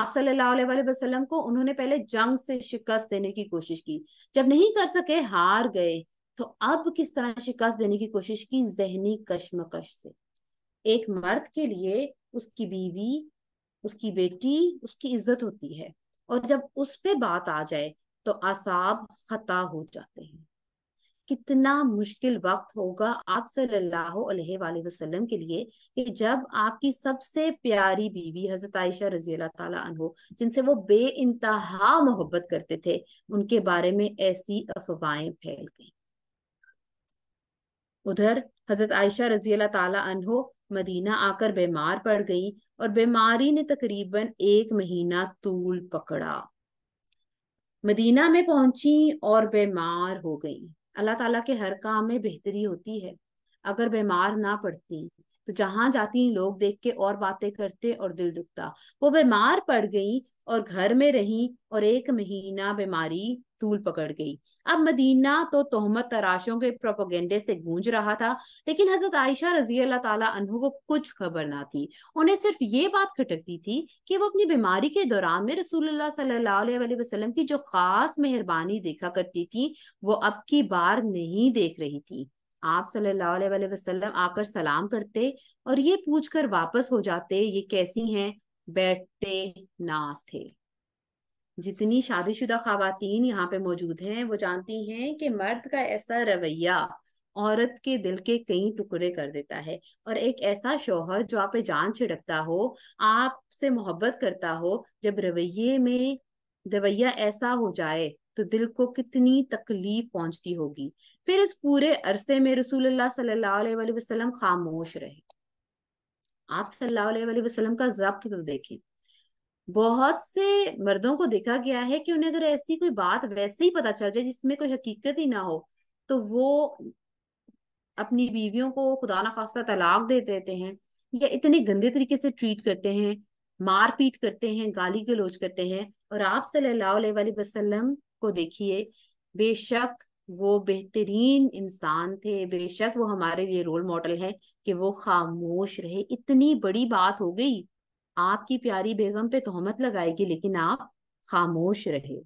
आप सल्लल्लाहु अलैहि वसल्लम को उन्होंने पहले जंग से शिकस्त देने की कोशिश की जब नहीं कर सके हार गए तो अब किस तरह शिकस्त देने की कोशिश की जहनी कश्मकश से एक मर्द के लिए उसकी बीवी उसकी बेटी उसकी इज्जत होती है और जब उस पर बात आ जाए तो आसाब खता हो जाते हैं कितना मुश्किल वक्त होगा आप सल्लल्लाहु अलैहि वसल्लम के लिए कि जब आपकी सबसे प्यारी बीवी हजरत आयशा रजी अल्लाह जिनसे वो बे मोहब्बत करते थे उनके बारे में ऐसी अफवाहें फैल गई उधर हजरत आयशा रजी ताला अनहो मदीना आकर बीमार पड़ गई और बीमारी ने तकरीबन एक महीना तूल पकड़ा मदीना में पहुंची और बीमार हो गई अल्लाह ताला के हर काम में बेहतरी होती है अगर बीमार ना पड़ती तो जहां जाती लोग देख के और बातें करते और दिल दुखता वो बीमार पड़ गई और घर में रही और एक महीना बीमारी तूल पकड़ गई अब मदीना तो तोहमत तराशों के प्रोपोगेंडे से गूंज रहा था लेकिन हजरत आयशा रजी अल्लाह ताला को कुछ खबर ना थी उन्हें सिर्फ ये बात खटकती थी कि वो अपनी बीमारी के दौरान में रसूलुल्लाह सल्लल्लाहु अलैहि वसल्लम की जो खास मेहरबानी देखा करती थी वो अब की बार नहीं देख रही थी आप सल्लल्लाहु अलैहि वसल्लम आकर सलाम करते और ये पूछकर वापस हो जाते ये कैसी हैं बैठते ना थे जितनी शादीशुदा खातिन यहाँ पे मौजूद हैं वो जानती हैं कि मर्द का ऐसा रवैया औरत के दिल के कई टुकड़े कर देता है और एक ऐसा शोहर जो आप जान छिड़कता हो आपसे मोहब्बत करता हो जब रवैये में रवैया ऐसा हो जाए तो दिल को कितनी तकलीफ पहुंचती होगी फिर इस पूरे अरसे में रसूल सल्लाम खामोश रहे आप सल्लल्लाहु का जब्त तो देखें बहुत से मर्दों को देखा गया है कि उन्हें अगर ऐसी कोई बात वैसे ही पता चल जाए जिसमें कोई हकीकत ही ना हो तो वो अपनी बीवियों को खुदा ना खास्ता तलाक दे देते हैं या इतने गंदे तरीके से ट्रीट करते हैं मार पीट करते हैं गाली गलोच करते हैं और आप सल्लाह वसलम को देखिए बेशक वो बेहतरीन इंसान थे बेशक वो हमारे लिए रोल मॉडल है कि वो खामोश रहे इतनी बड़ी बात हो गई आपकी प्यारी बेगम पे तोहमत लगाएगी लेकिन आप खामोश रहे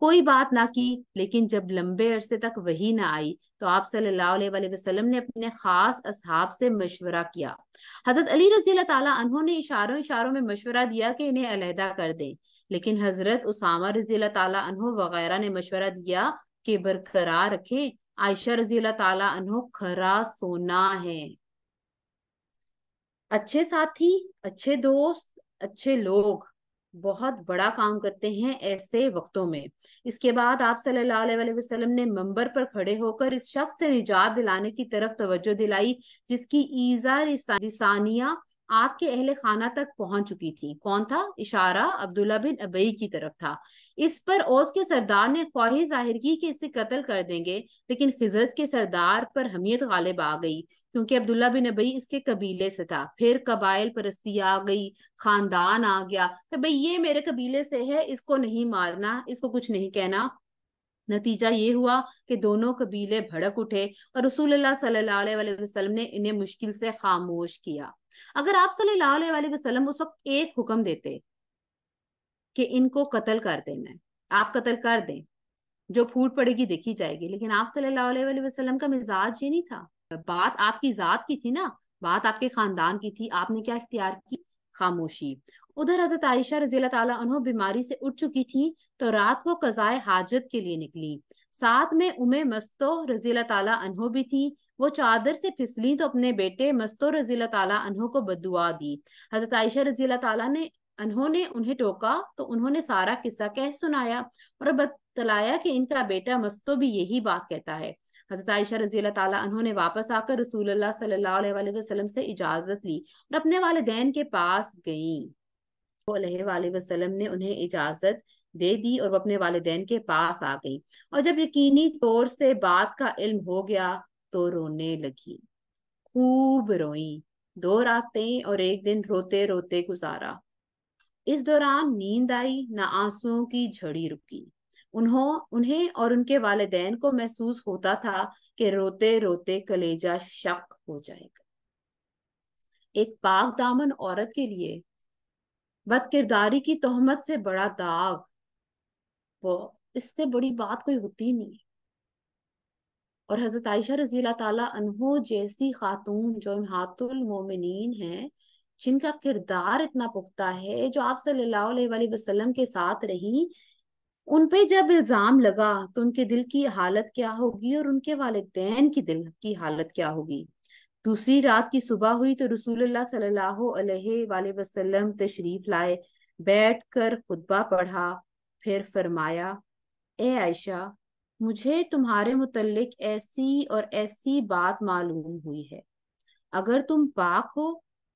कोई बात ना की लेकिन जब लंबे अरसे तक वही ना आई तो आप सल्लल्लाहु अलैहि वसल्लम ने अपने खास असहाब से मशवरा किया हजरत अली रजी अल्लाह ने इशारों इशारों में मशवरा दिया कि इन्हें अलहदा कर दें लेकिन हजरत उसामा रजी अल्लाह वगैरह ने मशवरा दिया के बरकरार रखे आयशा रजी अल्लाह ताला अनहो खरा सोना है अच्छे साथी अच्छे दोस्त अच्छे लोग बहुत बड़ा काम करते हैं ऐसे वक्तों में इसके बाद आप सल्लल्लाहु अलैहि वसल्लम ने मंबर पर खड़े होकर इस शख्स से निजात दिलाने की तरफ तवज्जो दिलाई जिसकी ईजा रिसानिया आपके अहले खाना तक पहुंच चुकी थी कौन था इशारा अब्दुल्ला बिन अबई की तरफ था इस पर ओस के सरदार ने ख्वाहि जाहिर की कि इसे कत्ल कर देंगे लेकिन खिजरत के सरदार पर हमियत गालिब आ गई क्योंकि अब्दुल्ला बिन अबई इसके कबीले से था फिर कबाइल परस्ती आ गई खानदान आ गया तो भाई ये मेरे कबीले से है इसको नहीं मारना इसको कुछ नहीं कहना नतीजा ये हुआ कि दोनों कबीले भड़क उठे और रसूल सल्लल्लाहु अलैहि वसल्लम ने इन्हें मुश्किल से खामोश किया अगर आप सल्लल्लाहु उस वक्त एक हुक्म देते कि इनको कत्ल कर देना है आप कत्ल कर दें जो फूट पड़ेगी देखी जाएगी लेकिन आप सल्लल्लाहु अलैहि वसल्लम का मिजाज ये नहीं था बात आपकी जात की थी ना बात आपके खानदान की थी आपने क्या इख्तियार की खामोशी उधर हजरत आयशा रजील तहो बीमारी से उठ चुकी थी तो रात को कजाय हाजत के लिए निकली साथ में उमे मस्तो रजील तह भी थी वो चादर से फिसली तो अपने बेटे मस्तो रजील तहों को बदुआ दी हजरत आयशा रजील तला ने उन्होंने उन्हें टोका तो उन्होंने सारा किस्सा कह सुनाया और बतलाया कि इनका बेटा मस्तो भी यही बात कहता है हजरत आयशा रजी तला उन्होंने वापस आकर रसूल सल्लाम से इजाजत ली और अपने वालदेन के पास गई वसल्लम ने उन्हें इजाजत दे दी और वो अपने वालदेन के पास आ गई और जब यकीनी तौर से बात का इल्म हो गया तो रोने लगी खूब रोई दो रातें और एक दिन रोते रोते गुजारा इस दौरान नींद आई ना आंसुओं की झड़ी रुकी उन्हों उन्हें और उनके वालदेन को महसूस होता था कि रोते रोते कलेजा शक हो जाएगा एक पाक दामन औरत के लिए बदकिरदारी की तोहमत से बड़ा दाग वो इससे बड़ी बात कोई होती नहीं है और हजरत आयशा रजी तहो जैसी खातून जो इमातुल मोमिनीन जिनका किरदार इतना पुख्ता है जो आप सल्लाह वसलम के साथ रही उन पे जब इल्जाम लगा तो उनके दिल की हालत क्या होगी और उनके वालदेन की दिल की हालत क्या होगी दूसरी रात की सुबह हुई तो रसूल सल्लाम तशरीफ लाए बैठ कर खुतबा पढ़ा फिर फरमाया ए आयशा मुझे तुम्हारे मुतलिक ऐसी और ऐसी बात मालूम हुई है अगर तुम पाक हो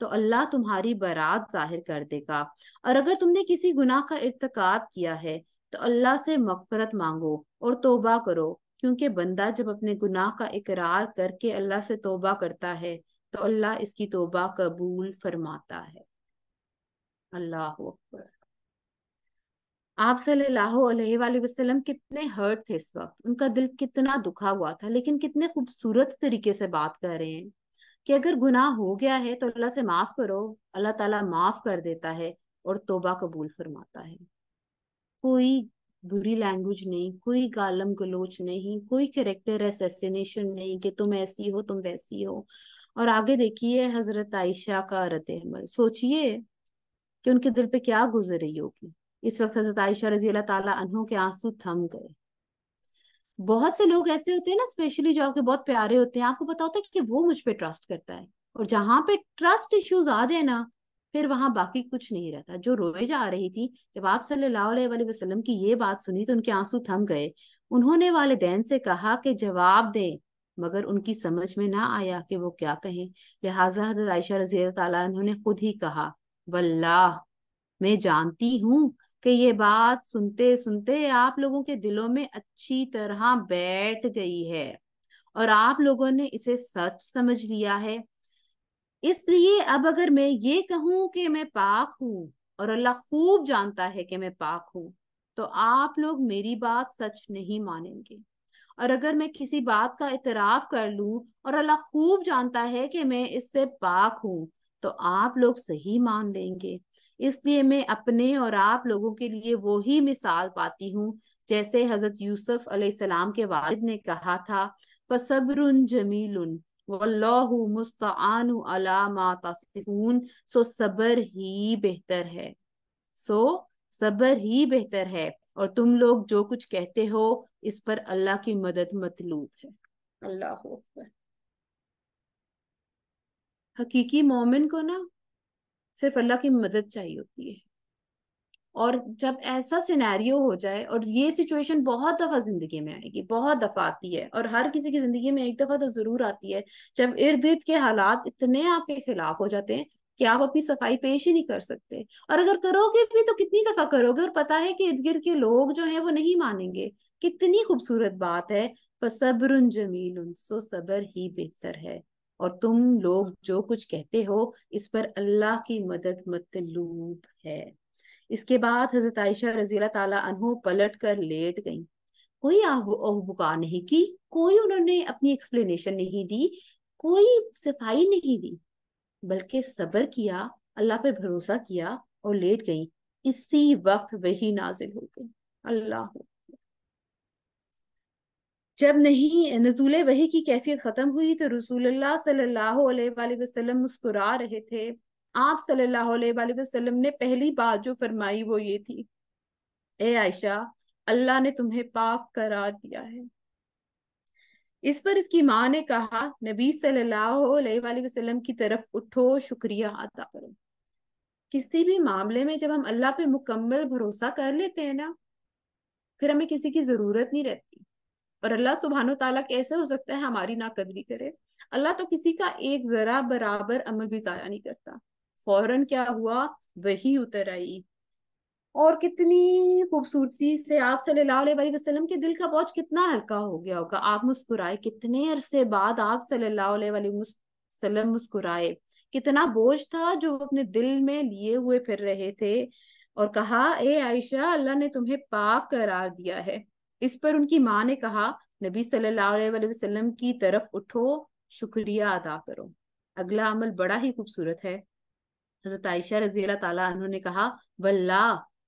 तो अल्लाह तुम्हारी बारात जाहिर कर देगा और अगर तुमने किसी गुनाह का इरतकाब किया है तो अल्लाह से मकफरत मांगो और तोबा करो क्योंकि बंदा जब अपने गुनाह का इकरार करके अल्लाह से तोबा करता है तो अल्लाह इसकी तोबा कबूल फरमाता है अल्लाह अकबर आप सल्लल्लाहु वसल्लम कितने हर्ट थे इस वक्त उनका दिल कितना दुखा हुआ था लेकिन कितने खूबसूरत तरीके से बात कर रहे हैं कि अगर गुनाह हो गया है तो अल्लाह से माफ करो अल्लाह ताला माफ कर देता है और तोबा कबूल फरमाता है कोई बुरी लैंग्वेज नहीं कोई गालम गलोच नहीं कोई करेक्टर एसेसिनेशन नहीं कि तुम ऐसी हो तुम वैसी हो और आगे देखिए हजरत आयशा का रत अमल सोचिए कि उनके दिल पे क्या गुजर रही होगी इस वक्त हजरत आयशा रजी अल्लाह के आंसू थम गए बहुत से लोग ऐसे होते हैं ना स्पेशली जो आपके बहुत प्यारे होते हैं आपको पता होता है कि वो मुझ पर ट्रस्ट करता है और जहां पे ट्रस्ट इश्यूज आ जाए ना फिर वहां बाकी कुछ नहीं रहता जो रोए जा रही थी जब आप सल्लल्लाहु अलैहि वसल्लम की ये बात सुनी तो उनके आंसू थम गए उन्होंने दैन से कहा कि जवाब दें मगर उनकी समझ में ना आया कि वो क्या कहें लिहाजा हजरत आयशा रजी उन्होंने खुद ही कहा वल्लाह मैं जानती हूँ कि ये बात सुनते सुनते आप लोगों के दिलों में अच्छी तरह बैठ गई है और आप लोगों ने इसे सच समझ लिया है इसलिए अब अगर मैं ये कहूं कि मैं पाक हूं और अल्लाह खूब जानता है कि मैं पाक हूं तो आप लोग मेरी बात सच नहीं मानेंगे और अगर मैं किसी बात का इतराफ कर लूं और अल्लाह खूब जानता है कि मैं इससे पाक हूं तो आप लोग सही मान लेंगे इसलिए मैं अपने और आप लोगों के लिए वो ही मिसाल पाती हूँ जैसे हजरत यूसुफ अलैहिस्सलाम के वालिद ने कहा था फसबरुन जमील मुस्तान सो सबर ही बेहतर है सो सबर ही बेहतर है और तुम लोग जो कुछ कहते हो इस पर अल्लाह की मदद मतलूब है अल्लाह हकीकी मोमिन को ना सिर्फ अल्लाह की मदद चाहिए होती है और जब ऐसा सिनेरियो हो जाए और ये सिचुएशन बहुत दफा जिंदगी में आएगी बहुत दफा आती है और हर किसी की जिंदगी में एक दफा तो जरूर आती है जब इर्द गिर्द के हालात इतने आपके खिलाफ हो जाते हैं कि आप अपनी सफाई पेश ही नहीं कर सकते और अगर करोगे भी तो कितनी दफा करोगे और पता है कि इर्द गिर्द के लोग जो है वो नहीं मानेंगे कितनी खूबसूरत बात है पर सब्र जमील सो सबर ही बेहतर है और तुम लोग हाँ। जो कुछ कहते हो इस पर अल्लाह की मदद मतलूब है इसके बाद हजरत आयशा रजीला ताला अनहो पलट कर लेट गई कोई आहबुका नहीं की कोई उन्होंने अपनी एक्सप्लेनेशन नहीं दी कोई सफाई नहीं दी बल्कि सबर किया अल्लाह पे भरोसा किया और लेट गई इसी वक्त वही नाजिल हो गई अल्लाह जब नहीं नजूल वही की कैफियत खत्म हुई तो रसूलुल्लाह सल्लल्लाहु अलैहि वसल्लम मुस्कुरा रहे थे आप सल्लल्लाहु अलैहि वसल्लम ने पहली बात जो फरमाई वो ये थी ए आयशा अल्लाह ने तुम्हें पाक करार दिया है इस पर इसकी माँ ने कहा नबी सल्लल्लाहु अलैहि वसल्लम की तरफ उठो शुक्रिया अदा करो किसी भी मामले में जब हम अल्लाह पे मुकम्मल भरोसा कर लेते हैं ना फिर हमें किसी की जरूरत नहीं रहती और अल्लाह सुबहानो ताला कैसे हो सकता है हमारी ना कदरी करे अल्लाह तो किसी का एक जरा बराबर अमल भी जाया नहीं करता फौरन क्या हुआ वही उतर आई और कितनी खूबसूरती से आप सल्लल्लाहु अलैहि वसल्लम के दिल का बोझ कितना हल्का हो गया होगा आप मुस्कुराए कितने अरसे बाद आप सल्लल्लाहु अलैहि वसल्लम मुस्कुराए कितना बोझ था जो अपने दिल में लिए हुए फिर रहे थे और कहा ए आयशा अल्लाह ने तुम्हें पाक करार दिया है इस पर उनकी माँ ने कहा नबी सल्लल्लाहु अलैहि वसल्लम की तरफ उठो शुक्रिया अदा करो अगला अमल बड़ा ही खूबसूरत है हजरत आयशा रजी अल्लाह ने कहा वल्ला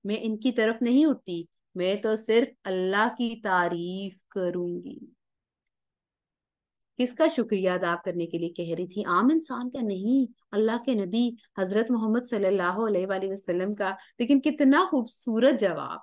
मैं इनकी तरफ नहीं उठती मैं तो सिर्फ अल्लाह की तारीफ करूंगी किसका शुक्रिया अदा करने के लिए कह रही थी आम इंसान का नहीं अल्लाह के नबी हजरत मोहम्मद सल्लल्लाहु अलैहि वसल्लम का लेकिन कितना खूबसूरत जवाब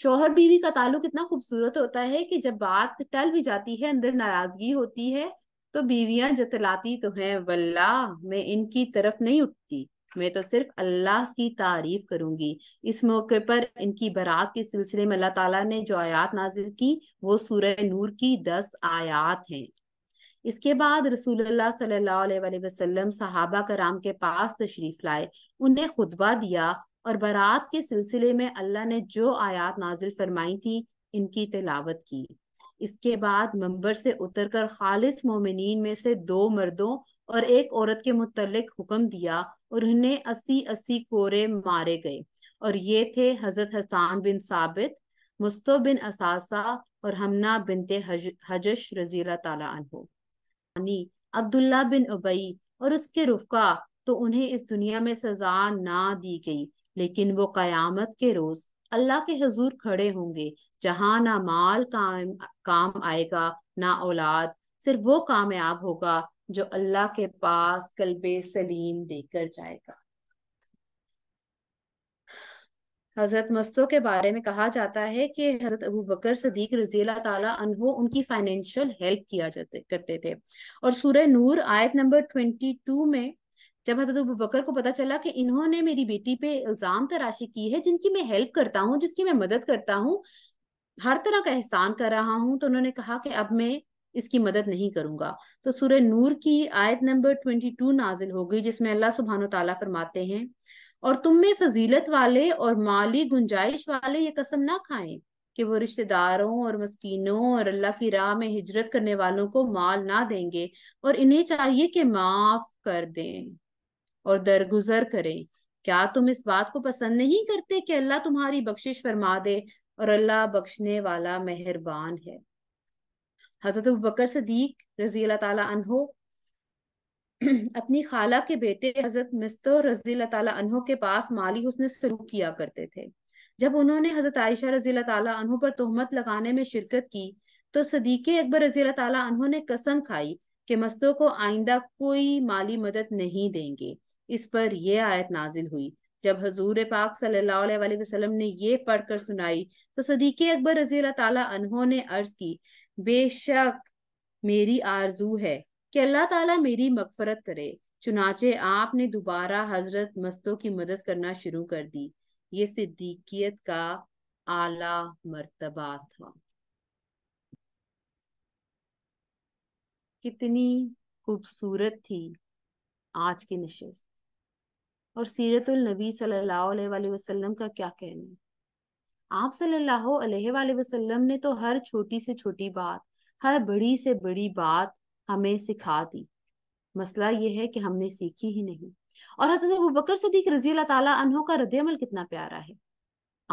शोहर बीवी का ताल्लुक इतना खूबसूरत होता है कि जब बात टल भी जाती है अंदर नाराजगी होती है तो बीवियां जतलाती तो हैं वल्लाह मैं इनकी तरफ नहीं उठती मैं तो सिर्फ अल्लाह की तारीफ करूंगी इस मौके पर इनकी बरात के सिलसिले में अल्लाह ताला ने जो आयात नाजिल की वो सूरह नूर की दस आयात हैं इसके बाद रसूलुल्लाह सल्लल्लाहु अलैहि वसल्लम सहाबा कराम के पास तशरीफ लाए उन्हें खुतबा दिया और बारात के सिलसिले में अल्लाह ने जो आयात नाजिल फरमाई थी इनकी तिलावत की इसके बाद मंबर से उतरकर खालिस मोमिन में से दो मर्दों और एक औरत के मुतलक हुक्म दिया और उन्हें अस्सी अस्सी कोरे मारे गए और ये थे हजरत हसान बिन साबित मुस्तो बिन असासा और हमना बिनते हजश रजीला तानी अब्दुल्ला बिन उबई और उसके रुफका तो उन्हें इस दुनिया में सजा ना दी गई लेकिन वो कयामत के रोज अल्लाह के हजूर खड़े होंगे जहाँ ना माल काम काम आएगा ना औलाद सिर्फ वो कामयाब होगा जो अल्लाह के पास कलबे सलीम देकर जाएगा हजरत मस्तों के बारे में कहा जाता है कि हजरत अबू बकर सदीक रजी अनहो उनकी फाइनेंशियल हेल्प किया जाते करते थे और सूर्य नूर आयत नंबर ट्वेंटी टू में जब हजरत अबू बकर को पता चला कि इन्होंने मेरी बेटी पे इल्जाम तराशी की है जिनकी मैं हेल्प करता हूँ जिसकी मैं मदद करता हूँ हर तरह का एहसान कर रहा हूँ तो उन्होंने कहा कि अब मैं इसकी मदद नहीं करूंगा तो सूर्य नूर की आयत नंबर ट्वेंटी टू नाजिल हो गई जिसमें अल्लाह सुबहान तला फरमाते हैं और तुम में फजीलत वाले और माली गुंजाइश वाले ये कसम ना खाएं कि वो रिश्तेदारों और मस्किनों और अल्लाह की राह में हिजरत करने वालों को माल ना देंगे और इन्हें चाहिए कि माफ कर दें और दरगुजर करें क्या तुम इस बात को पसंद नहीं करते कि अल्लाह तुम्हारी बख्शिश फरमा दे और अल्लाह बख्शने वाला मेहरबान है हजरत बकर सदीक रजी अल्लाह अपनी खाला के बेटे हजरत मिस्तर रजी अल्लाह अनहो के पास माली उसने शुरू किया करते थे जब उन्होंने हजरत आयशा रजी अल्लाह अनहो पर तोहमत लगाने में शिरकत की तो सदीक अकबर रजी अल्लाह अनहो ने कसम खाई कि मस्तों को आइंदा कोई माली मदद नहीं देंगे इस पर यह आयत नाजिल हुई जब हजूर पाक सल्लाम ने यह पढ़कर सुनाई तो सदीक अकबर रजी अल्लाह ने अर्ज की बेशक मेरी आरजू है कि अल्लाह ताला मेरी मकफरत करे चुनाचे आपने दोबारा हजरत मस्तों की मदद करना शुरू कर दी ये सिद्दीकियत का आला मर्तबा था कितनी खूबसूरत थी आज की नशस्त और सीरतुल तो नबी सल्लल्लाहु अलैहि वसल्लम का क्या कहना है आप सल्लल्लाहु अलैहि वसल्लम ने तो हर छोटी से छोटी बात हर बड़ी से बड़ी बात हमें सिखा दी मसला यह है कि हमने सीखी ही नहीं और हजरत अबू बकर सदीक रजी अल्लाह का रद्दमल कितना प्यारा है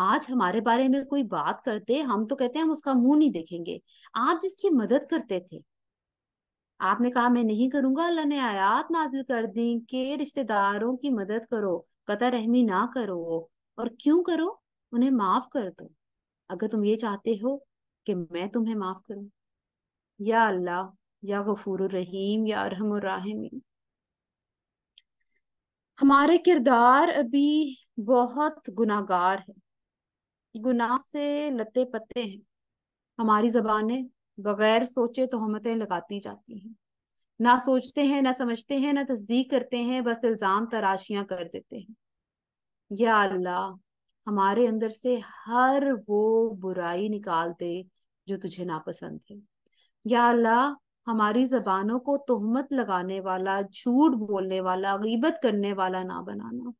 आज हमारे बारे में कोई बात करते हम तो कहते हैं हम उसका मुंह नहीं देखेंगे आप जिसकी मदद करते थे आपने कहा मैं नहीं करूंगा अल्लाह ने आयात नाजिल कर दी के रिश्तेदारों की मदद करो कतर रहमी ना करो और क्यों करो उन्हें माफ कर दो अगर तुम ये चाहते हो कि मैं तुम्हें माफ करूं या अल्लाह या गफूर रहीम या अरहम हमारे किरदार अभी बहुत गुनागार है गुनाह से लते पते हैं हमारी जबानें बगैर सोचे तोहमतें लगाती जाती हैं ना सोचते हैं ना समझते हैं ना तस्दीक करते हैं बस इल्जाम तराशियां कर देते हैं या अल्लाह हमारे अंदर से हर वो बुराई निकाल दे जो तुझे नापसंद है या अल्लाह हमारी जबानों को तोहमत लगाने वाला झूठ बोलने वाला गीबत करने वाला ना बनाना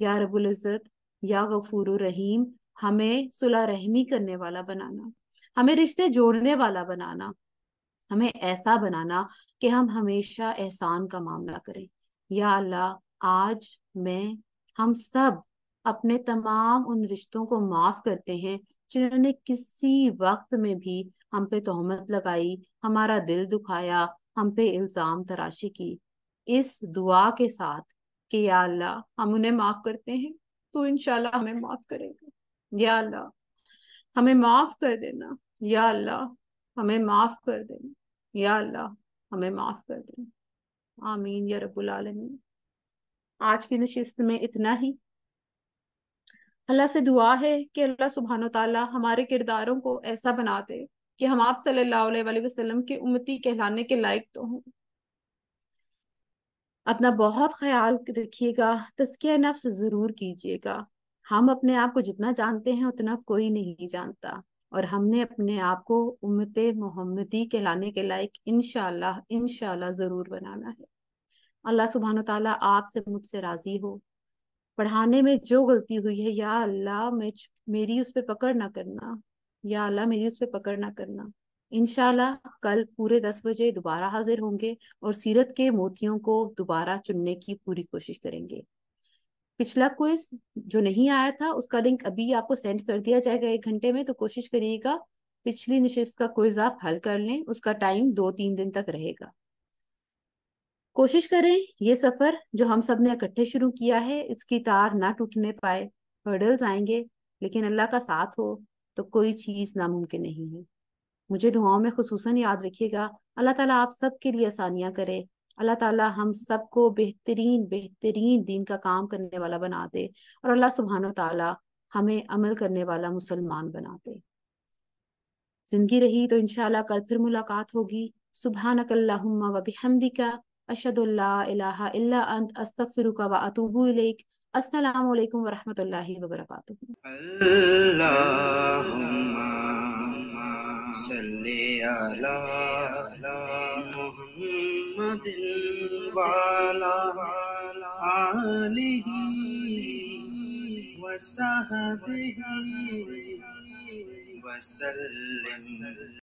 या रबुल इज़्ज़त या गफूर रहीम हमें सुलह रहमी करने वाला बनाना हमें रिश्ते जोड़ने वाला बनाना हमें ऐसा बनाना कि हम हमेशा एहसान का मामला करें या अल्लाह आज मैं हम सब अपने तमाम उन रिश्तों को माफ करते हैं जिन्होंने किसी वक्त में भी हम पे तोहमत लगाई हमारा दिल दुखाया हम पे इल्जाम तराशी की इस दुआ के साथ कि या अल्लाह हम उन्हें माफ करते हैं तो इनशाला हमें माफ करेगा या अल्लाह हमें माफ कर देना या अल्लाह हमें माफ कर देना या अल्लाह हमें माफ कर देना आमीन या रब्बुल आलमीन आज की नशिस्त में इतना ही अल्लाह से दुआ है कि अल्लाह सुबहान तला हमारे किरदारों को ऐसा बना दे कि हम आप सल्लल्लाहु अलैहि वसल्लम के उम्मती कहलाने के लायक तो हों अपना बहुत ख्याल रखिएगा तस्किया नफ्स ज़रूर कीजिएगा हम अपने आप को जितना जानते हैं उतना कोई नहीं जानता और हमने अपने आप को उम्मत मोहम्मदी कहलाने के लायक इनशाला इनशाला जरूर बनाना है अल्लाह सुबहान तला आपसे मुझसे राजी हो पढ़ाने में जो गलती हुई है या अल्लाह मैं मेरी उस पर पकड़ ना करना या अल्लाह मेरी उस पर पकड़ ना करना इनशाला कल पूरे दस बजे दोबारा हाजिर होंगे और सीरत के मोतियों को दोबारा चुनने की पूरी कोशिश करेंगे पिछला क्विज जो नहीं आया था उसका लिंक अभी आपको सेंड कर दिया जाएगा एक घंटे में तो कोशिश करिएगा पिछली निशेष का क्विज आप हल कर लें उसका टाइम दो तीन दिन तक रहेगा कोशिश करें ये सफर जो हम सब ने इकट्ठे शुरू किया है इसकी तार ना टूटने पाए हर्डल्स आएंगे लेकिन अल्लाह का साथ हो तो कोई चीज नामुमकिन नहीं है मुझे दुआओं में खसूस याद रखिएगा अल्लाह ताला आप सब के लिए आसानियां करे अल्लाह ताला हम सबको बेहतरीन बेहतरीन दीन का काम करने वाला बना दे और अल्लाह सुबहान तला हमें अमल करने वाला मुसलमान बना दे जिंदगी रही तो इनशाला कल फिर मुलाकात होगी सुबह अकल्लाहुम्मा व बिहमदिका व محمد وعلى آله وصحبه وسلم